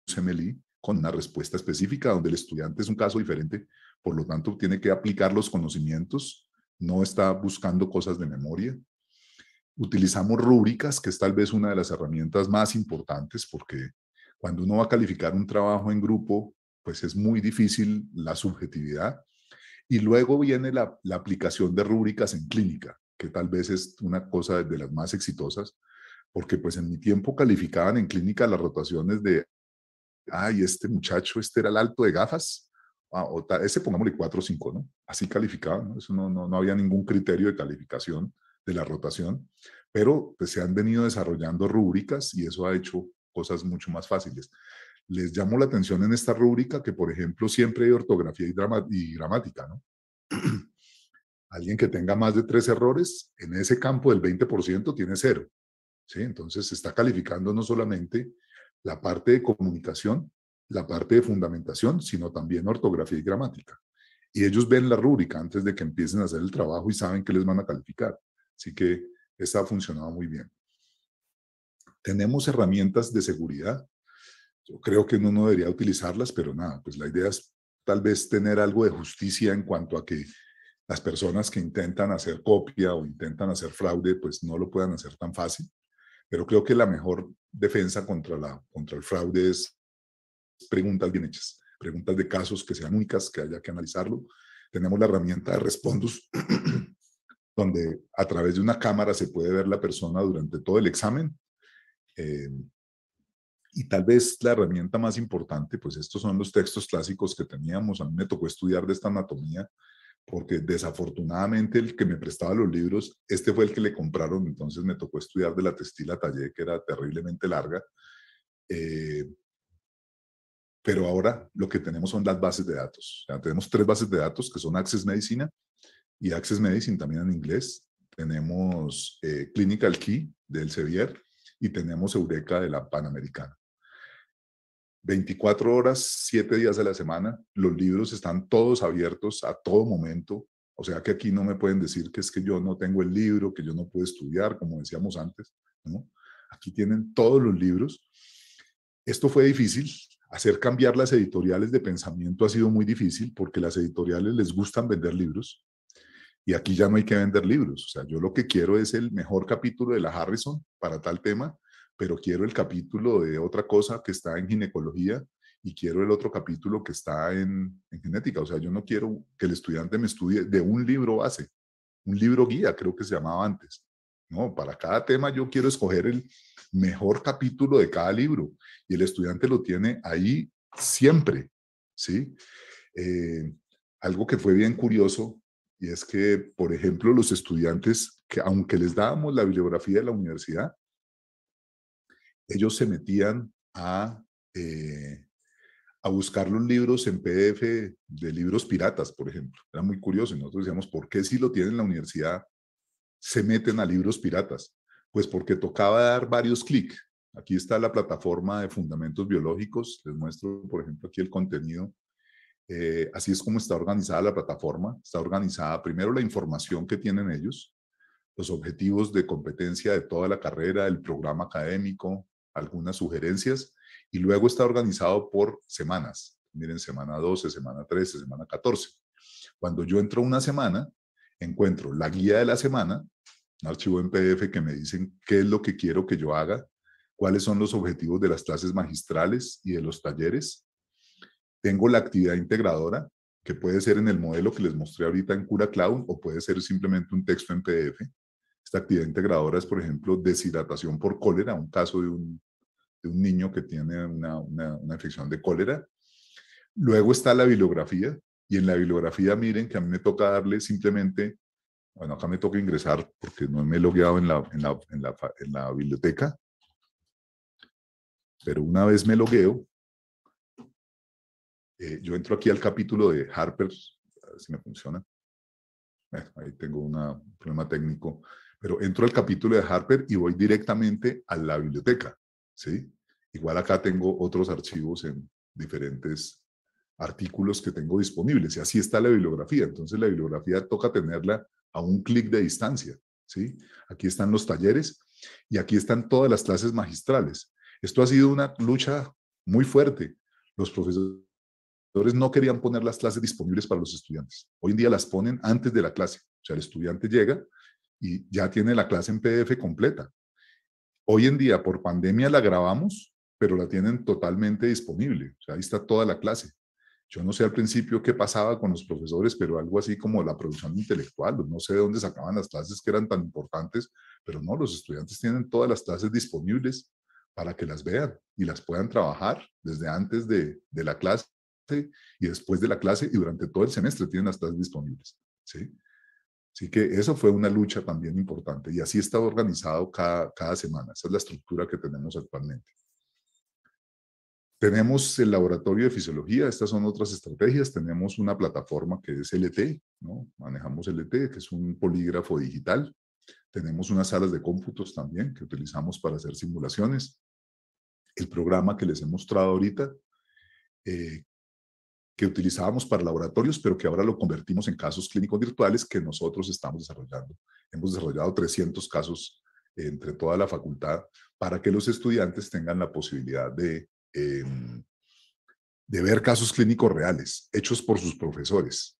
UCMLE con una respuesta específica donde el estudiante es un caso diferente, por lo tanto tiene que aplicar los conocimientos, no está buscando cosas de memoria. Utilizamos rúbricas, que es tal vez una de las herramientas más importantes porque cuando uno va a calificar un trabajo en grupo, pues es muy difícil la subjetividad. Y luego viene la aplicación de rúbricas en clínica, que tal vez es una cosa de las más exitosas, porque pues en mi tiempo calificaban en clínica las rotaciones de, ay, este muchacho, este era el alto de gafas, ah, o ese pongámosle 4 o 5, ¿no? Así calificaban, ¿no? había ningún criterio de calificación de la rotación, pero pues, se han venido desarrollando rúbricas y eso ha hecho cosas mucho más fáciles. Les llamo la atención en esta rúbrica que, por ejemplo, siempre hay ortografía y, drama y gramática, ¿no? <clears throat> Alguien que tenga más de tres errores, en ese campo del 20% tiene cero. ¿sí? Entonces se está calificando no solamente la parte de comunicación, la parte de fundamentación, sino también ortografía y gramática. Y ellos ven la rúbrica antes de que empiecen a hacer el trabajo y saben que les van a calificar. Así que esta ha funcionado muy bien. Tenemos herramientas de seguridad. Yo creo que uno no debería utilizarlas, pero nada, pues la idea es tal vez tener algo de justicia en cuanto a que las personas que intentan hacer copia o intentan hacer fraude, pues no lo puedan hacer tan fácil. Pero creo que la mejor defensa contra, la, contra el fraude es preguntas bien hechas, preguntas de casos que sean únicas, que haya que analizarlo. Tenemos la herramienta de Respondus, <clears throat> donde a través de una cámara se puede ver la persona durante todo el examen. Eh, y tal vez la herramienta más importante, pues estos son los textos clásicos que teníamos. A mí me tocó estudiar de esta anatomía porque desafortunadamente el que me prestaba los libros, este fue el que le compraron, entonces me tocó estudiar de la textil a taller, que era terriblemente larga. Eh, pero ahora lo que tenemos son las bases de datos. tenemos tres bases de datos que son Access Medicina y Access Medicine también en inglés. Tenemos eh, Clinical Key del Sevier y tenemos Eureka de la Panamericana. 24 horas, 7 días de la semana. Los libros están todos abiertos a todo momento. O sea que aquí no me pueden decir que es que yo no tengo el libro, que yo no puedo estudiar, como decíamos antes. Aquí tienen todos los libros. Esto fue difícil. Hacer cambiar las editoriales de pensamiento ha sido muy difícil porque las editoriales les gustan vender libros. Y aquí ya no hay que vender libros. O sea, yo lo que quiero es el mejor capítulo de la Harrison para tal tema pero quiero el capítulo de otra cosa que está en ginecología y quiero el otro capítulo que está en, genética. O sea, yo no quiero que el estudiante me estudie de un libro base, un libro guía, creo que se llamaba antes. No, para cada tema yo quiero escoger el mejor capítulo de cada libro y el estudiante lo tiene ahí siempre, ¿sí? Eh, algo que fue bien curioso y es que, por ejemplo, los estudiantes, que aunque les dábamos la bibliografía de la universidad, ellos se metían a, eh, a buscar los libros en PDF de libros piratas, por ejemplo. Era muy curioso. Nosotros decíamos, ¿por qué si lo tienen en la universidad se meten a libros piratas? Pues porque tocaba dar varios clics. Aquí está la plataforma de fundamentos biológicos. Les muestro, por ejemplo, aquí el contenido. Eh, así es como está organizada la plataforma. Está organizada primero la información que tienen ellos, los objetivos de competencia de toda la carrera, el programa académico, algunas sugerencias y luego está organizado por semanas. Miren, semana 12, semana 13, semana 14. Cuando yo entro una semana, encuentro la guía de la semana, un archivo en PDF que me dicen qué es lo que quiero que yo haga, cuáles son los objetivos de las clases magistrales y de los talleres. Tengo la actividad integradora, que puede ser en el modelo que les mostré ahorita en Cura Cloud o puede ser simplemente un texto en PDF. Esta actividad integradora es, por ejemplo, deshidratación por cólera, un caso de un, niño que tiene una, infección de cólera. Luego está la bibliografía, y en la bibliografía miren que a mí me toca darle simplemente, bueno, acá me toca ingresar porque no me he logueado en la, biblioteca, pero una vez me logueo, eh, yo entro aquí al capítulo de Harper, a ver si me funciona. ahí tengo un problema técnico pero entro al capítulo de Harper y voy directamente a la biblioteca, ¿sí? Igual acá tengo otros archivos en diferentes artículos que tengo disponibles y así está la bibliografía. Entonces la bibliografía toca tenerla a un clic de distancia, ¿sí? Aquí están los talleres y aquí están todas las clases magistrales. Esto ha sido una lucha muy fuerte. Los profesores no querían poner las clases disponibles para los estudiantes. Hoy en día las ponen antes de la clase. O sea, el estudiante llega, y ya tiene la clase en PDF completa. Hoy en día, por pandemia, la grabamos, pero la tienen totalmente disponible. ahí está toda la clase. Yo no sé al principio qué pasaba con los profesores, pero algo así como la producción intelectual, no sé de dónde sacaban las clases que eran tan importantes, pero no, los estudiantes tienen todas las clases disponibles para que las vean y las puedan trabajar desde antes de, de la clase y después de la clase y durante todo el semestre tienen las clases disponibles. ¿sí? Así que eso fue una lucha también importante y así está organizado cada, semana. Esa es la estructura que tenemos actualmente. Tenemos el laboratorio de fisiología, estas son otras estrategias. Tenemos una plataforma que es LT, ¿no? manejamos LT, que es un polígrafo digital. Tenemos unas salas de cómputos también que utilizamos para hacer simulaciones. El programa que les he mostrado ahorita, eh, que utilizábamos para laboratorios, pero que ahora lo convertimos en casos clínicos virtuales que nosotros estamos desarrollando. Hemos desarrollado 300 casos entre toda la facultad para que los estudiantes tengan la posibilidad de, em, de ver casos clínicos reales, hechos por sus profesores.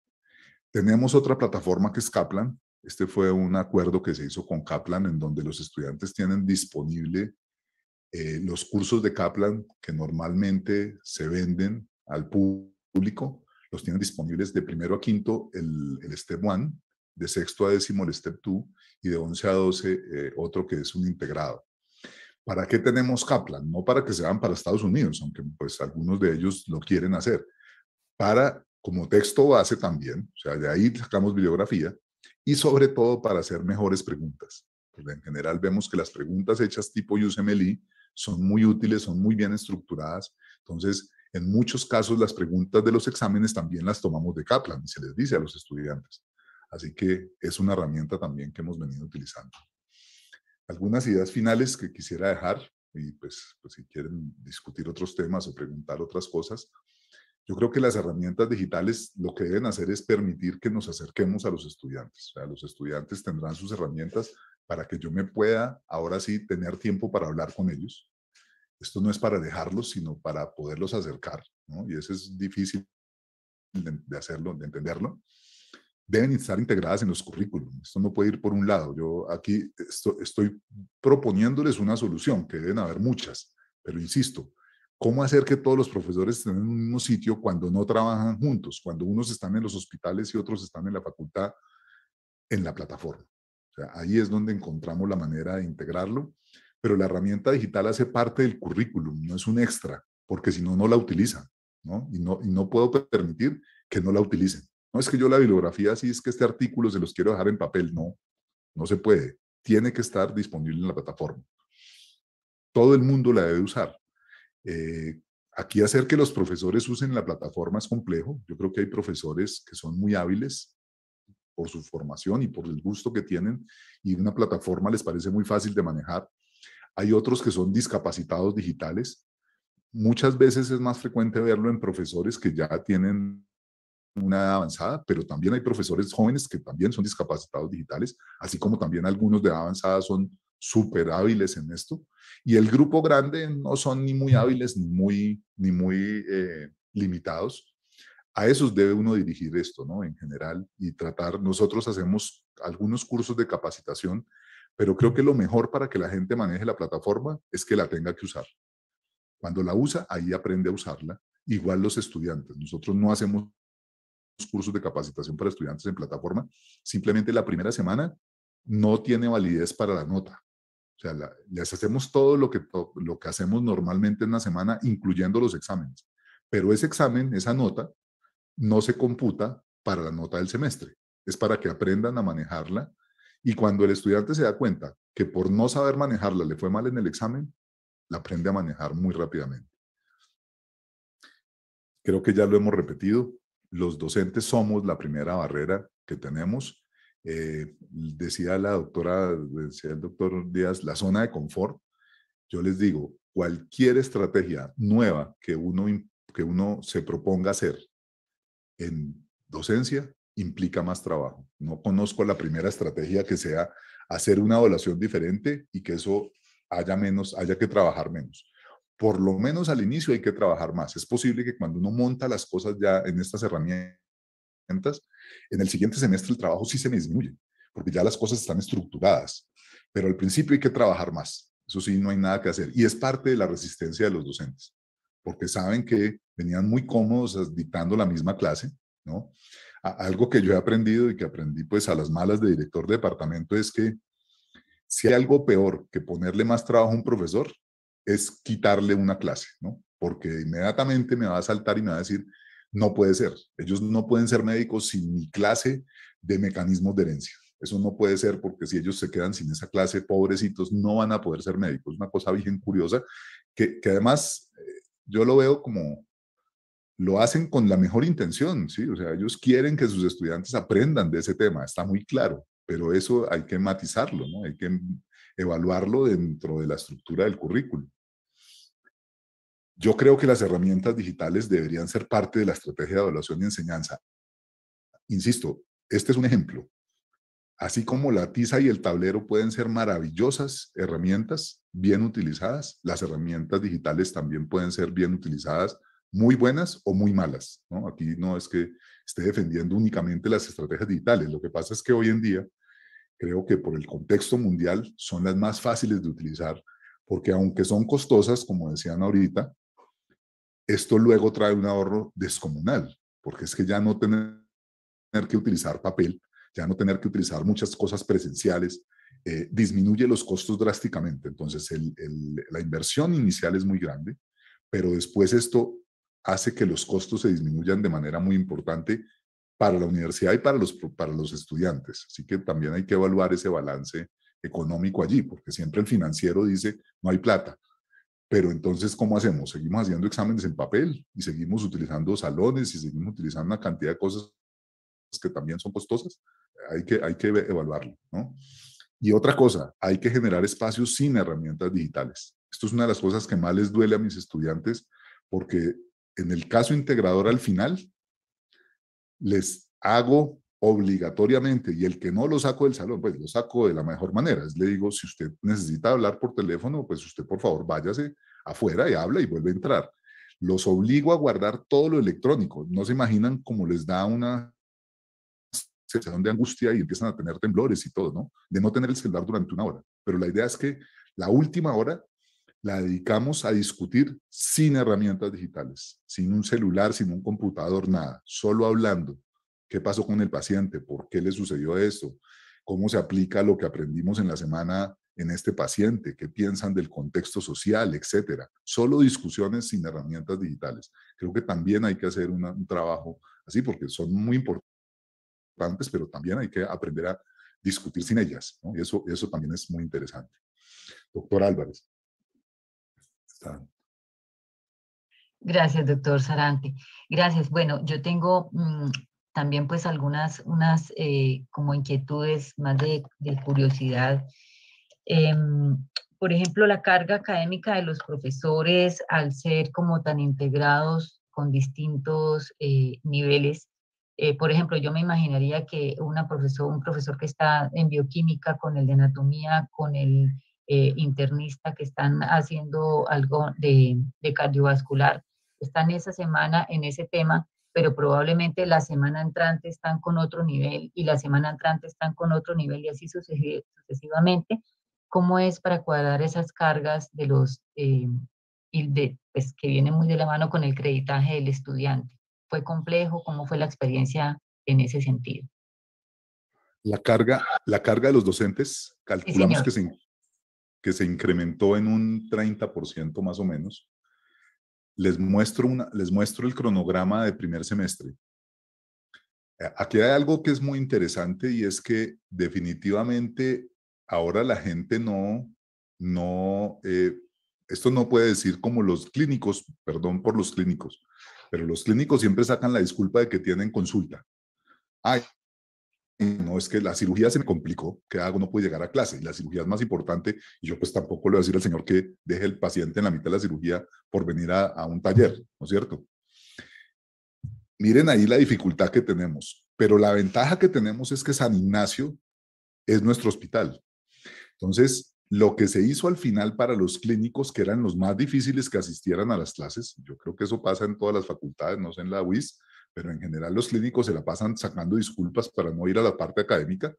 Tenemos otra plataforma que es Kaplan. Este fue un acuerdo que se hizo con Kaplan en donde los estudiantes tienen disponible eh, los cursos de Kaplan que normalmente se venden al público público, los tienen disponibles de primero a quinto el, el Step 1, de sexto a décimo el Step 2 y de 11 a 12 eh, otro que es un integrado. ¿Para qué tenemos Kaplan? No para que se van para Estados Unidos, aunque pues algunos de ellos lo quieren hacer. Para como texto base también, o sea, de ahí sacamos bibliografía y sobre todo para hacer mejores preguntas. Pues, en general vemos que las preguntas hechas tipo USMLE son muy útiles, son muy bien estructuradas. Entonces, en muchos casos las preguntas de los exámenes también las tomamos de Kaplan y se les dice a los estudiantes. Así que es una herramienta también que hemos venido utilizando. Algunas ideas finales que quisiera dejar y pues, pues, si quieren discutir otros temas o preguntar otras cosas. Yo creo que las herramientas digitales lo que deben hacer es permitir que nos acerquemos a los estudiantes. O sea, los estudiantes tendrán sus herramientas para que yo me pueda ahora sí tener tiempo para hablar con ellos, esto no es para dejarlos, sino para poderlos acercar, ¿no? Y eso es difícil de, hacerlo, de entenderlo deben estar integradas en los currículums. Esto no puede ir por un lado. Yo aquí estoy proponiéndoles una solución, que deben haber muchas, pero insisto, ¿cómo hacer que todos los profesores estén en un mismo sitio cuando no trabajan juntos, cuando unos están en los hospitales y otros están en la facultad, en la plataforma? O sea, ahí es donde encontramos la manera de integrarlo pero la herramienta digital hace parte del currículum, no es un extra, porque si no, no la utilizan, ¿no? Y, ¿no? no puedo permitir que no la utilicen. No es que yo la bibliografía, sí es que este artículo se los quiero dejar en papel, no, no se puede. Tiene que estar disponible en la plataforma. Todo el mundo la debe usar. Eh, aquí hacer que los profesores usen la plataforma es complejo. Yo creo que hay profesores que son muy hábiles por su formación y por el gusto que tienen y una plataforma les parece muy fácil de manejar hay otros que son discapacitados digitales. Muchas veces es más frecuente verlo en profesores que ya tienen una edad avanzada, pero también hay profesores jóvenes que también son discapacitados digitales, así como también algunos de edad avanzada son súper hábiles en esto. Y el grupo grande no son ni muy hábiles ni muy, ni muy eh, limitados. A esos debe uno dirigir esto, ¿no? En general, y tratar, nosotros hacemos algunos cursos de capacitación pero creo que lo mejor para que la gente maneje la plataforma es que la tenga que usar. Cuando la usa, ahí aprende a usarla. Igual los estudiantes. Nosotros no hacemos cursos de capacitación para estudiantes en plataforma. Simplemente la primera semana no tiene validez para la nota. O sea, les hacemos todo lo que, lo que hacemos normalmente en la semana, incluyendo los exámenes. Pero ese examen, esa nota, no se computa para la nota del semestre. Es para que aprendan a manejarla y cuando el estudiante se da cuenta que por no saber manejarla le fue mal en el examen, la aprende a manejar muy rápidamente. Creo que ya lo hemos repetido, los docentes somos la primera barrera que tenemos. Eh, decía la doctora, decía el doctor Díaz, la zona de confort. Yo les digo, cualquier estrategia nueva que uno, que uno se proponga hacer en docencia implica más trabajo. No conozco la primera estrategia que sea hacer una evaluación diferente y que eso haya menos, haya que trabajar menos. Por lo menos al inicio hay que trabajar más. Es posible que cuando uno monta las cosas ya en estas herramientas, en el siguiente semestre el trabajo sí se disminuye, porque ya las cosas están estructuradas, pero al principio hay que trabajar más. Eso sí, no hay nada que hacer. Y es parte de la resistencia de los docentes, porque saben que venían muy cómodos dictando la misma clase, ¿no? algo que yo he aprendido y que aprendí pues a las malas de director de departamento es que si hay algo peor que ponerle más trabajo a un profesor, es quitarle una clase, ¿no? Porque inmediatamente me va a saltar y me va a decir, no puede ser, ellos no pueden ser médicos sin mi clase de mecanismos de herencia. Eso no puede ser porque si ellos se quedan sin esa clase, pobrecitos, no van a poder ser médicos. Es una cosa bien curiosa que, que además eh, yo lo veo como, lo hacen con la mejor intención, ¿sí? O sea, ellos quieren que sus estudiantes aprendan de ese tema, está muy claro, pero eso hay que matizarlo, ¿no? Hay que evaluarlo dentro de la estructura del currículum. Yo creo que las herramientas digitales deberían ser parte de la estrategia de evaluación y enseñanza. Insisto, este es un ejemplo. Así como la tiza y el tablero pueden ser maravillosas herramientas bien utilizadas, las herramientas digitales también pueden ser bien utilizadas muy buenas o muy malas. Aquí no es que esté defendiendo únicamente las estrategias digitales. Lo que pasa es que hoy en día creo que por el contexto mundial son las más fáciles de utilizar porque aunque son costosas, como decían ahorita, esto luego trae un ahorro descomunal, porque es que ya no tener que utilizar papel, ya no tener que utilizar muchas cosas presenciales, eh, disminuye los costos drásticamente. Entonces, la inversión inicial es muy grande, pero después esto hace que los costos se disminuyan de manera muy importante para la universidad y para los, para los estudiantes. Así que también hay que evaluar ese balance económico allí, porque siempre el financiero dice, no hay plata. Pero entonces, ¿cómo hacemos? Seguimos haciendo exámenes en papel y seguimos utilizando salones y seguimos utilizando una cantidad de cosas que también son costosas. Hay que, hay que evaluarlo, ¿no? Y otra cosa, hay que generar espacios sin herramientas digitales. Esto es una de las cosas que más les duele a mis estudiantes porque en el caso integrador al final, les hago obligatoriamente, y el que no lo saco del salón, pues lo saco de la mejor manera. Le digo, si usted necesita hablar por teléfono, pues usted por favor váyase afuera y habla y vuelve a entrar. Los obligo a guardar todo lo electrónico. No se imaginan cómo les da una sensación de angustia y empiezan a tener temblores y todo, ¿no? De no tener el celular durante una hora. Pero la idea es que la última hora la dedicamos a discutir sin herramientas digitales, sin un celular, sin un computador, nada, solo hablando. ¿Qué pasó con el paciente? ¿Por qué le sucedió esto? ¿Cómo se aplica lo que aprendimos en la semana en este paciente? ¿Qué piensan del contexto social, etcétera? Solo discusiones sin herramientas digitales. Creo que también hay que hacer un trabajo así porque son muy importantes, pero también hay que aprender a discutir sin ellas. Y eso, eso también es muy interesante. Doctor Álvarez. Gracias, doctor Sarante. Gracias. Bueno, yo tengo mm, también pues algunas unas eh, como inquietudes más de, curiosidad. Em, por ejemplo, la carga académica de los profesores al ser como tan integrados con distintos eh, niveles. Eh, por ejemplo, yo me imaginaría que una profesor, un profesor que está en bioquímica con el de anatomía, con el eh, internista que están haciendo algo de, cardiovascular, están esa semana en ese tema, pero probablemente la semana entrante están con otro nivel y la semana entrante están con otro nivel y así sucesivamente. ¿Cómo es para cuadrar esas cargas de los eh, y de, pues, que vienen muy de la mano con el creditaje del estudiante? ¿Fue complejo? ¿Cómo fue la experiencia en ese sentido? La carga, la carga de los docentes, calculamos que se, que se incrementó en un 30% más o menos. Les muestro, una, les muestro el cronograma de primer semestre. Eh, aquí hay algo que es muy interesante y es que definitivamente ahora la gente no, no, eh, esto no puede decir como los clínicos, perdón por los clínicos, pero los clínicos siempre sacan la disculpa de que tienen consulta. Ay, Mm, no, es que la cirugía se me complicó, que hago, no pude llegar a clase, y la cirugía es más importante, y yo pues tampoco le voy a decir al señor que deje el paciente en la mitad de la cirugía por venir a, a un taller, ¿no es cierto? Miren ahí la dificultad que tenemos, pero la ventaja que tenemos es que San Ignacio es nuestro hospital. Entonces, lo que se hizo al final para los clínicos, que eran los más difíciles que asistieran a las clases, yo creo que eso pasa en todas las facultades, no sé en la UIS, pero en general los clínicos se la pasan sacando disculpas para no ir a la parte académica,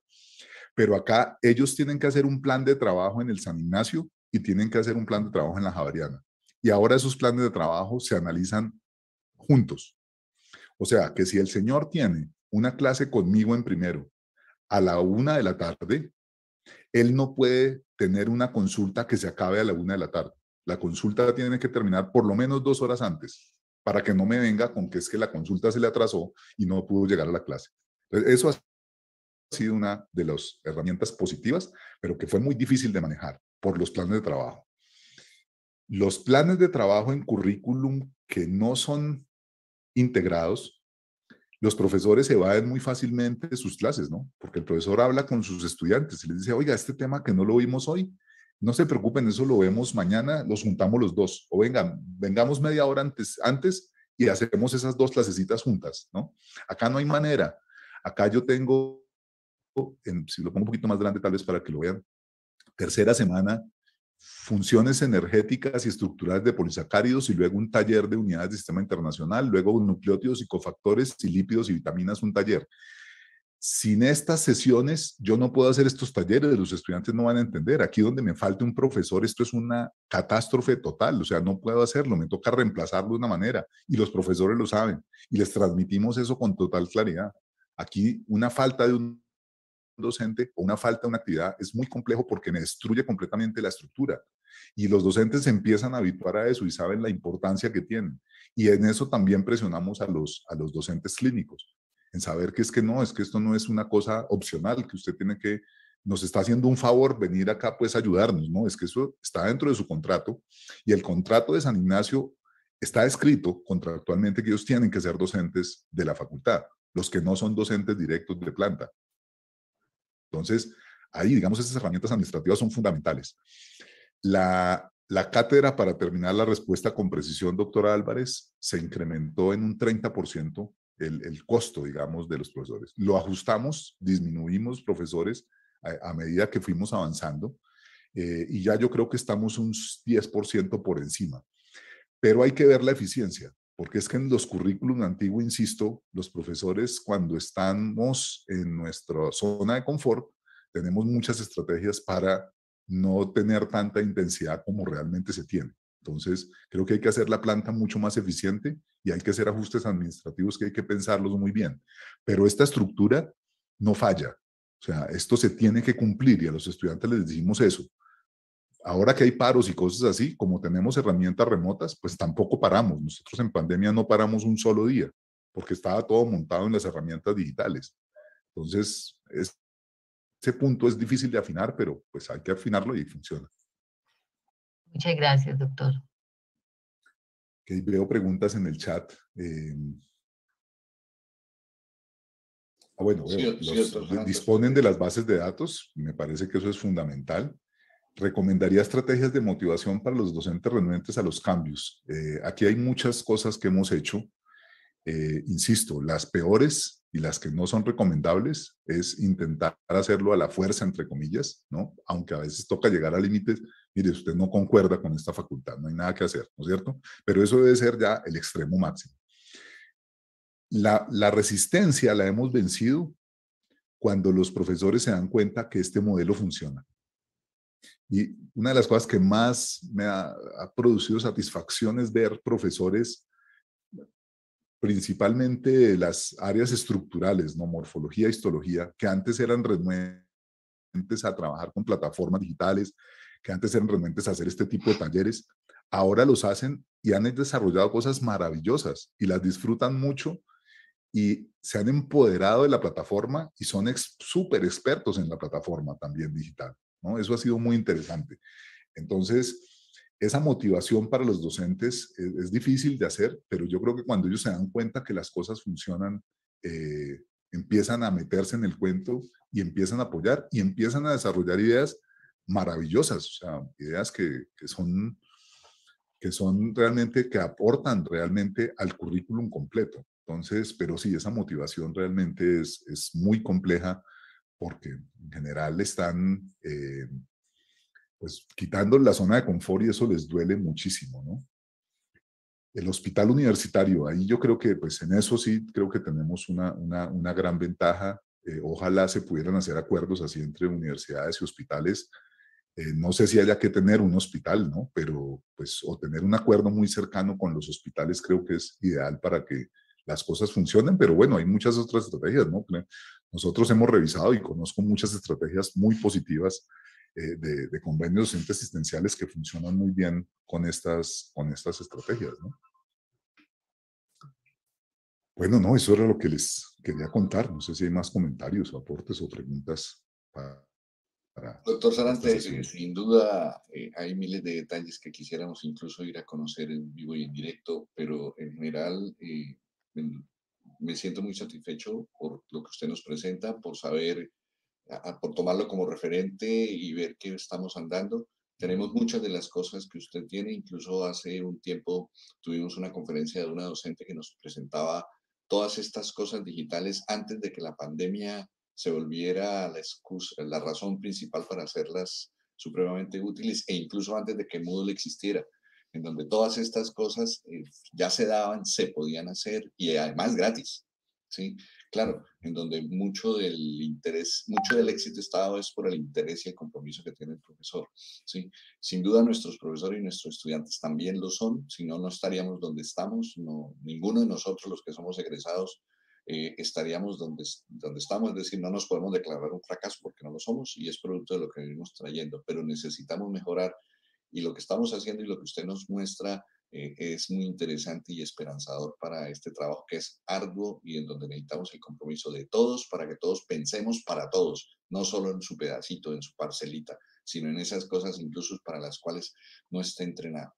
pero acá ellos tienen que hacer un plan de trabajo en el San Ignacio y tienen que hacer un plan de trabajo en la Javariana, Y ahora esos planes de trabajo se analizan juntos. O sea, que si el señor tiene una clase conmigo en primero a la una de la tarde, él no puede tener una consulta que se acabe a la una de la tarde. La consulta tiene que terminar por lo menos dos horas antes para que no me venga con que es que la consulta se le atrasó y no pudo llegar a la clase. eso ha sido una de las herramientas positivas, pero que fue muy difícil de manejar por los planes de trabajo. Los planes de trabajo en currículum que no son integrados, los profesores evaden muy fácilmente sus clases, ¿no? Porque el profesor habla con sus estudiantes y les dice, oiga, este tema que no lo vimos hoy, no se preocupen, eso lo vemos mañana, los juntamos los dos, o vengan, vengamos media hora antes, antes y hacemos esas dos clasecitas juntas, ¿no? Acá no hay manera. Acá yo tengo, si lo pongo un poquito más grande tal vez para que lo vean, tercera semana, funciones energéticas y estructurales de polisacáridos y luego un taller de unidades de sistema internacional, luego nucleótidos y cofactores y lípidos y vitaminas, un taller sin estas sesiones yo no puedo hacer estos talleres, los estudiantes no van a entender. Aquí donde me falte un profesor, esto es una catástrofe total, o sea, no puedo hacerlo, me toca reemplazarlo de una manera y los profesores lo saben y les transmitimos eso con total claridad. Aquí una falta de un docente o una falta de una actividad es muy complejo porque me destruye completamente la estructura y los docentes se empiezan a habituar a eso y saben la importancia que tienen. Y en eso también presionamos a los, a los docentes clínicos en saber que es que no, es que esto no es una cosa opcional, que usted tiene que, nos está haciendo un favor venir acá pues ayudarnos, ¿no? Es que eso está dentro de su contrato y el contrato de San Ignacio está escrito contractualmente que ellos tienen que ser docentes de la facultad, los que no son docentes directos de planta. Entonces, ahí, digamos, esas herramientas administrativas son fundamentales. La, cátedra, para terminar la respuesta con precisión, doctora Álvarez, se incrementó en un 30% el, costo, digamos, de los profesores. Lo ajustamos, disminuimos profesores a, medida que fuimos avanzando eh, y ya yo creo que estamos un 10% por encima. Pero hay que ver la eficiencia, porque es que en los currículum antiguos, insisto, los profesores cuando estamos en nuestra zona de confort, tenemos muchas estrategias para no tener tanta intensidad como realmente se tiene. Entonces, creo que hay que hacer la planta mucho más eficiente y hay que hacer ajustes administrativos que hay que pensarlos muy bien. Pero esta estructura no falla. O sea, esto se tiene que cumplir y a los estudiantes les decimos eso. Ahora que hay paros y cosas así, como tenemos herramientas remotas, pues tampoco paramos. Nosotros en pandemia no paramos un solo día porque estaba todo montado en las herramientas digitales. Entonces, ese punto es difícil de afinar, pero pues hay que afinarlo y funciona. Muchas gracias, doctor. veo preguntas en el chat. Em. ah, bueno, disponen de las bases de datos, me parece que eso es fundamental. Recomendaría estrategias de motivación para los docentes renuentes a los cambios. Eh, aquí hay muchas cosas que hemos hecho eh, insisto, las peores y las que no son recomendables es intentar hacerlo a la fuerza, entre comillas, ¿no? Aunque a veces toca llegar a límites, mire, usted no concuerda con esta facultad, no hay nada que hacer, ¿no es cierto? Pero eso debe ser ya el extremo máximo. La, resistencia la hemos vencido cuando los profesores se dan cuenta que este modelo funciona. Y una de las cosas que más me ha, ha, producido satisfacción es ver profesores principalmente las áreas estructurales, ¿no? morfología, histología, que antes eran renuentes a trabajar con plataformas digitales, que antes eran renuentes a hacer este tipo de talleres, ahora los hacen y han desarrollado cosas maravillosas y las disfrutan mucho y se han empoderado de la plataforma y son súper expertos en la plataforma también digital. Eso ha sido muy interesante. Entonces, esa motivación para los docentes es, difícil de hacer, pero yo creo que cuando ellos se dan cuenta que las cosas funcionan, eh, empiezan a meterse en el cuento y empiezan a apoyar y empiezan a desarrollar ideas maravillosas, o sea, ideas que, son, que son realmente, que aportan realmente al currículum completo. Entonces, pero sí, esa motivación realmente es, muy compleja porque en general están eh, pues quitando la zona de confort y eso les duele muchísimo, ¿no? El hospital universitario, ahí yo creo que, pues en eso sí creo que tenemos una, una, una gran ventaja. Eh, ojalá se pudieran hacer acuerdos así entre universidades y hospitales. Eh, no sé si haya que tener un hospital, ¿no? Pero pues o tener un acuerdo muy cercano con los hospitales creo que es ideal para que las cosas funcionen, pero bueno, hay muchas otras estrategias, ¿no? Nosotros hemos revisado y conozco muchas estrategias muy positivas eh, de, convenios docentes que funcionan muy bien con estas, con estas estrategias. ¿no? Bueno, no, eso era lo que les quería contar. No sé si hay más comentarios o aportes o preguntas para... Doctor Sarante, sin duda eh, hay miles de detalles que quisiéramos incluso ir a conocer en vivo y en directo, pero en general eh, me siento muy satisfecho por lo que usted nos presenta, por saber por tomarlo como referente y ver qué estamos andando. Tenemos muchas de las cosas que usted tiene, incluso hace un tiempo tuvimos una conferencia de una docente que nos presentaba todas estas cosas digitales antes de que la pandemia se volviera la, la razón principal para hacerlas supremamente útiles e incluso antes de que Moodle existiera, en donde todas estas cosas eh, ya se daban, se podían hacer y además gratis. ¿sí? claro, en donde mucho del interés, mucho del éxito estado es por el interés y el compromiso que tiene el profesor. ¿sí? Sin duda nuestros profesores y nuestros estudiantes también lo son, si no, no estaríamos donde estamos, no, ninguno de nosotros los que somos egresados eh, estaríamos donde, donde estamos, es decir, no nos podemos declarar un fracaso porque no lo somos y es producto de lo que venimos trayendo, pero necesitamos mejorar y lo que estamos haciendo y lo que usted nos muestra eh, es muy interesante y esperanzador para este trabajo que es arduo y en donde necesitamos el compromiso de todos para que todos pensemos para todos, no solo en su pedacito, en su parcelita, sino en esas cosas incluso para las cuales no está entrenado.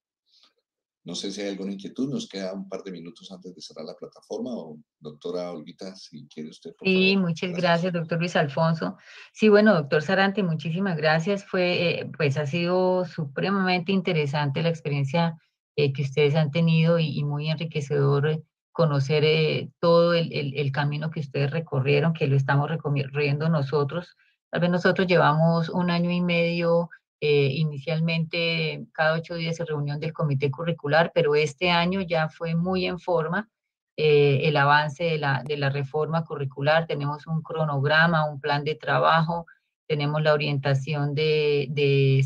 No sé si hay alguna inquietud, nos queda un par de minutos antes de cerrar la plataforma o doctora Olguita, si quiere usted. sí, muchas gracias. doctor Luis Alfonso. Sí, bueno, doctor Sarante, muchísimas gracias. Fue, eh, pues ha sido supremamente interesante la experiencia eh, que ustedes han tenido y, muy enriquecedor conocer eh, todo el, el, camino que ustedes recorrieron, que lo estamos recorriendo nosotros. Tal vez nosotros llevamos un año y medio eh, inicialmente cada ocho días en reunión del comité curricular, pero este año ya fue muy en forma el avance de la, de la reforma curricular. Tenemos un cronograma, un plan de trabajo, tenemos la orientación de, de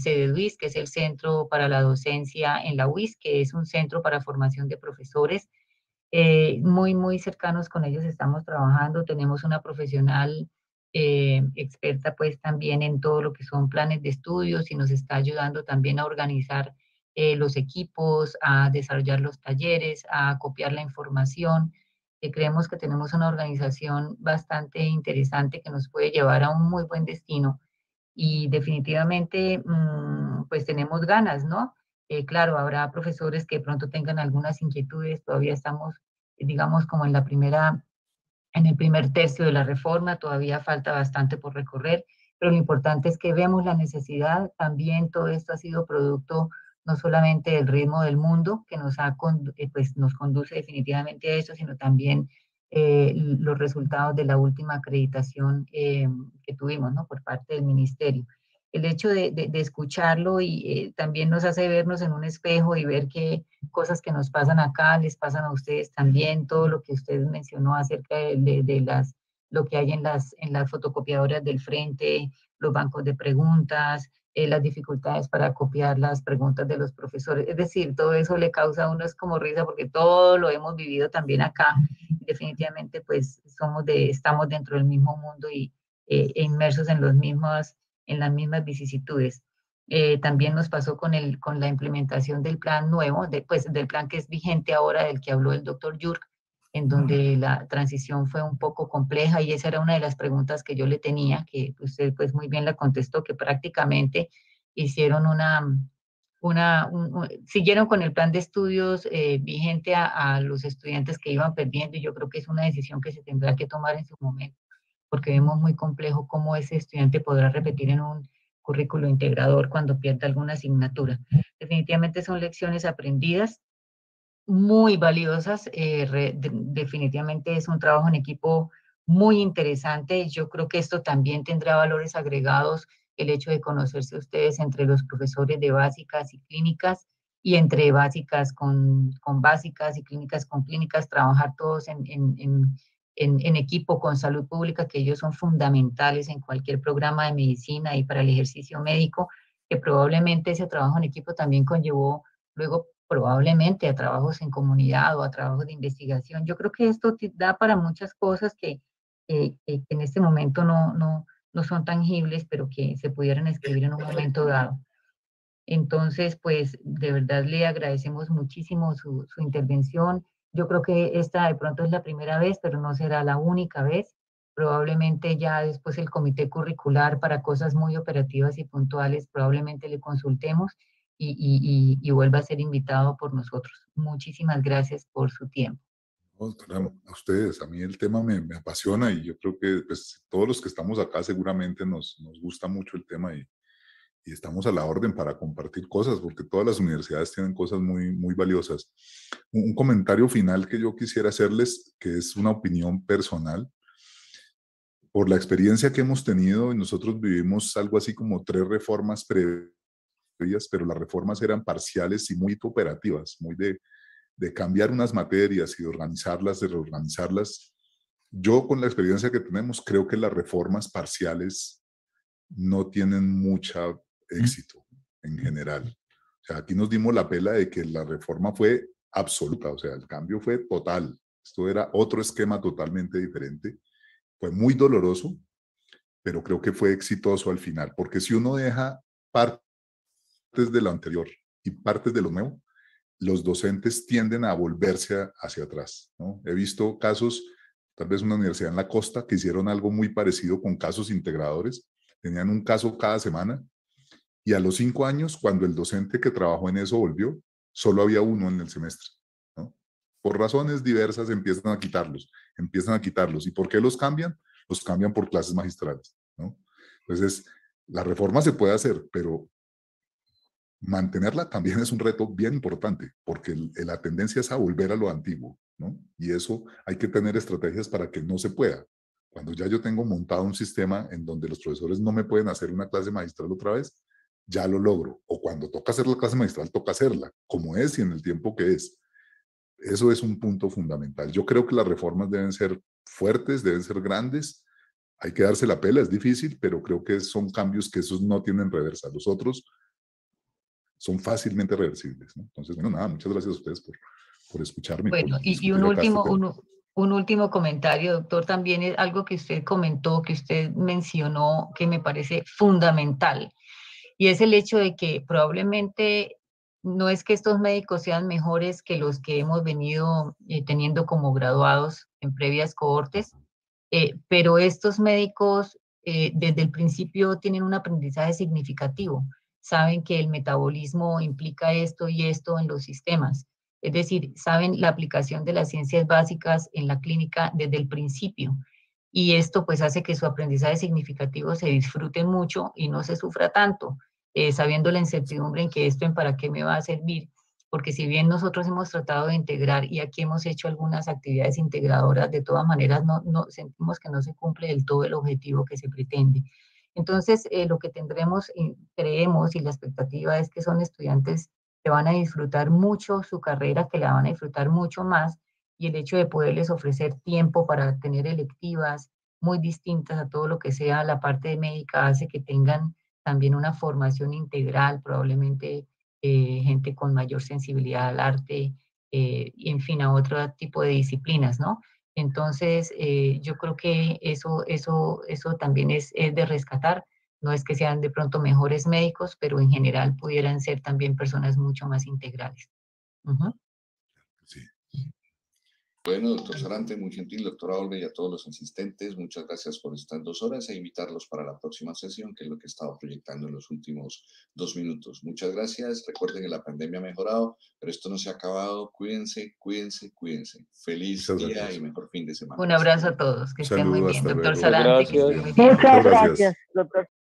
que es el Centro para la Docencia en la UIS, que es un centro para formación de profesores. Eh, muy, muy cercanos con ellos estamos trabajando. Tenemos una profesional eh, experta pues también en todo lo que son planes de estudios y nos está ayudando también a organizar eh, los equipos, a desarrollar los talleres, a copiar la información que creemos que tenemos una organización bastante interesante que nos puede llevar a un muy buen destino. Y definitivamente, mm, pues tenemos ganas, ¿no? Eh, claro, habrá profesores que pronto tengan algunas inquietudes, todavía estamos, digamos, como en la primera, en el primer tercio de la reforma, todavía falta bastante por recorrer, pero lo importante es que vemos la necesidad, también todo esto ha sido producto no solamente el ritmo del mundo que nos, ha, eh, pues, nos conduce definitivamente a eso, sino también eh, los resultados de la última acreditación eh, que tuvimos por parte del ministerio. El hecho de, escucharlo y también nos hace vernos en un espejo y ver que cosas que nos pasan acá les pasan a ustedes también, todo lo que usted mencionó acerca de, las, lo que hay en las, en las fotocopiadoras del frente, los bancos de preguntas, eh, las dificultades para copiar las preguntas de los profesores. Es decir, todo eso le causa a uno es como risa porque todo lo hemos vivido también acá. Definitivamente, pues somos de, estamos dentro del mismo mundo y eh, inmersos en, los mismos, en las mismas vicisitudes. Eh, también nos pasó con, el, con la implementación del plan nuevo, de, pues, del plan que es vigente ahora, del que habló el doctor Yurk, en donde la transición fue un poco compleja y esa era una de las preguntas que yo le tenía, que usted pues muy bien la contestó, que prácticamente hicieron una, una siguieron con el plan de estudios eh, vigente a, a, los estudiantes que iban perdiendo y yo creo que es una decisión que se tendrá que tomar en su momento, porque vemos muy complejo cómo ese estudiante podrá repetir en un currículo integrador cuando pierda alguna asignatura. Definitivamente son lecciones aprendidas muy valiosas. Eh, definitivamente es un trabajo en equipo muy interesante. Yo creo que esto también tendrá valores agregados, el hecho de conocerse ustedes entre los profesores de básicas y clínicas y entre básicas con, básicas y clínicas con clínicas, trabajar todos en, en, equipo con salud pública, que ellos son fundamentales en cualquier programa de medicina y para el ejercicio médico, que probablemente ese trabajo en equipo también conllevó luego probablemente a trabajos en comunidad o a trabajos de investigación. Yo creo que esto da para muchas cosas que, que en este momento no, no, no, son tangibles, pero que se pudieran escribir en un momento dado. Entonces, pues de verdad le agradecemos muchísimo su, su intervención. Yo creo que esta de pronto es la primera vez, pero no será la única vez. Probablemente ya después el comité curricular para cosas muy operativas y puntuales, probablemente le consultemos y, vuelva a ser invitado por nosotros. Muchísimas gracias por su tiempo. a ustedes, a mí el tema me, apasiona y yo creo que pues, todos los que estamos acá seguramente nos, nos gusta mucho el tema y, y, estamos a la orden para compartir cosas, porque todas las universidades tienen cosas muy, muy valiosas. Un, comentario final que yo quisiera hacerles, que es una opinión personal, por la experiencia que hemos tenido, y nosotros vivimos algo así como tres reformas previas pero las reformas eran parciales y muy cooperativas muy de, cambiar unas materias y de organizarlas, de reorganizarlas. Yo con la experiencia que tenemos, creo que las reformas parciales no tienen mucho éxito en general. aquí nos dimos la pela de que la reforma fue absoluta, o sea, el cambio fue total. Esto era otro esquema totalmente diferente. Fue muy doloroso, pero creo que fue exitoso al final, porque si uno deja parte de lo anterior y partes de lo nuevo, los docentes tienden a volverse hacia atrás. He visto casos, tal vez una universidad en la costa, que hicieron algo muy parecido con casos integradores. Tenían un caso cada semana y a los cinco años, cuando el docente que trabajó en eso volvió, solo había uno en el semestre. Por razones diversas empiezan a quitarlos, empiezan a quitarlos. ¿Y por qué los cambian? Los cambian por clases magistrales. ¿no? Entonces, la reforma se puede hacer, pero mantenerla también es un reto bien importante, porque la tendencia es a volver a lo antiguo, ¿no? Y eso hay que tener estrategias para que no se pueda. Cuando ya yo tengo montado un sistema en donde los profesores no me pueden hacer una clase magistral otra vez, ya lo logro. O cuando toca hacer la clase magistral, toca hacerla, como es y en el tiempo que es. Eso es un punto fundamental. Yo creo que las reformas deben ser fuertes, deben ser grandes. Hay que darse la pela, es difícil, pero creo que son cambios que esos no tienen reversa. Los otros son fácilmente reversibles. Entonces, bueno, nada, muchas gracias a ustedes por, por escucharme. Bueno, y, un último, un, último comentario, doctor, también es algo que usted comentó, que usted mencionó, que me parece fundamental, y es el hecho de que probablemente no es que estos médicos sean mejores que los que hemos venido eh, teniendo como graduados en previas cohortes, eh, pero estos médicos eh, desde el principio tienen un aprendizaje significativo saben que el metabolismo implica esto y esto en los sistemas. Es decir, saben la aplicación de las ciencias básicas en la clínica desde el principio. Y esto pues hace que su aprendizaje significativo se disfrute mucho y no se sufra tanto, eh, sabiendo la incertidumbre en que esto en para qué me va a servir. Porque si bien nosotros hemos tratado de integrar y aquí hemos hecho algunas actividades integradoras, de todas maneras no, sentimos que no se cumple del todo el objetivo que se pretende. Entonces, eh, lo que tendremos, creemos, y la expectativa es que son estudiantes que van a disfrutar mucho su carrera, que la van a disfrutar mucho más, y el hecho de poderles ofrecer tiempo para tener electivas muy distintas a todo lo que sea la parte de médica hace que tengan también una formación integral, probablemente eh, gente con mayor sensibilidad al arte eh, y en fin a otro tipo de disciplinas, ¿no? Entonces, eh, yo creo que eso, eso, eso también es, de rescatar. No es que sean de pronto mejores médicos, pero en general pudieran ser también personas mucho más integrales. Sí. Bueno, doctor Salante, muy gentil, Doctora Olga y a todos los asistentes, muchas gracias por estas dos horas e invitarlos para la próxima sesión, que es lo que he estado proyectando en los últimos dos minutos. Muchas gracias, recuerden que la pandemia ha mejorado, pero esto no se ha acabado, cuídense, cuídense, cuídense. Feliz día y mejor fin de semana. Un abrazo a todos, que estén muy bien, doctor Sarante. Muchas gracias, doctor.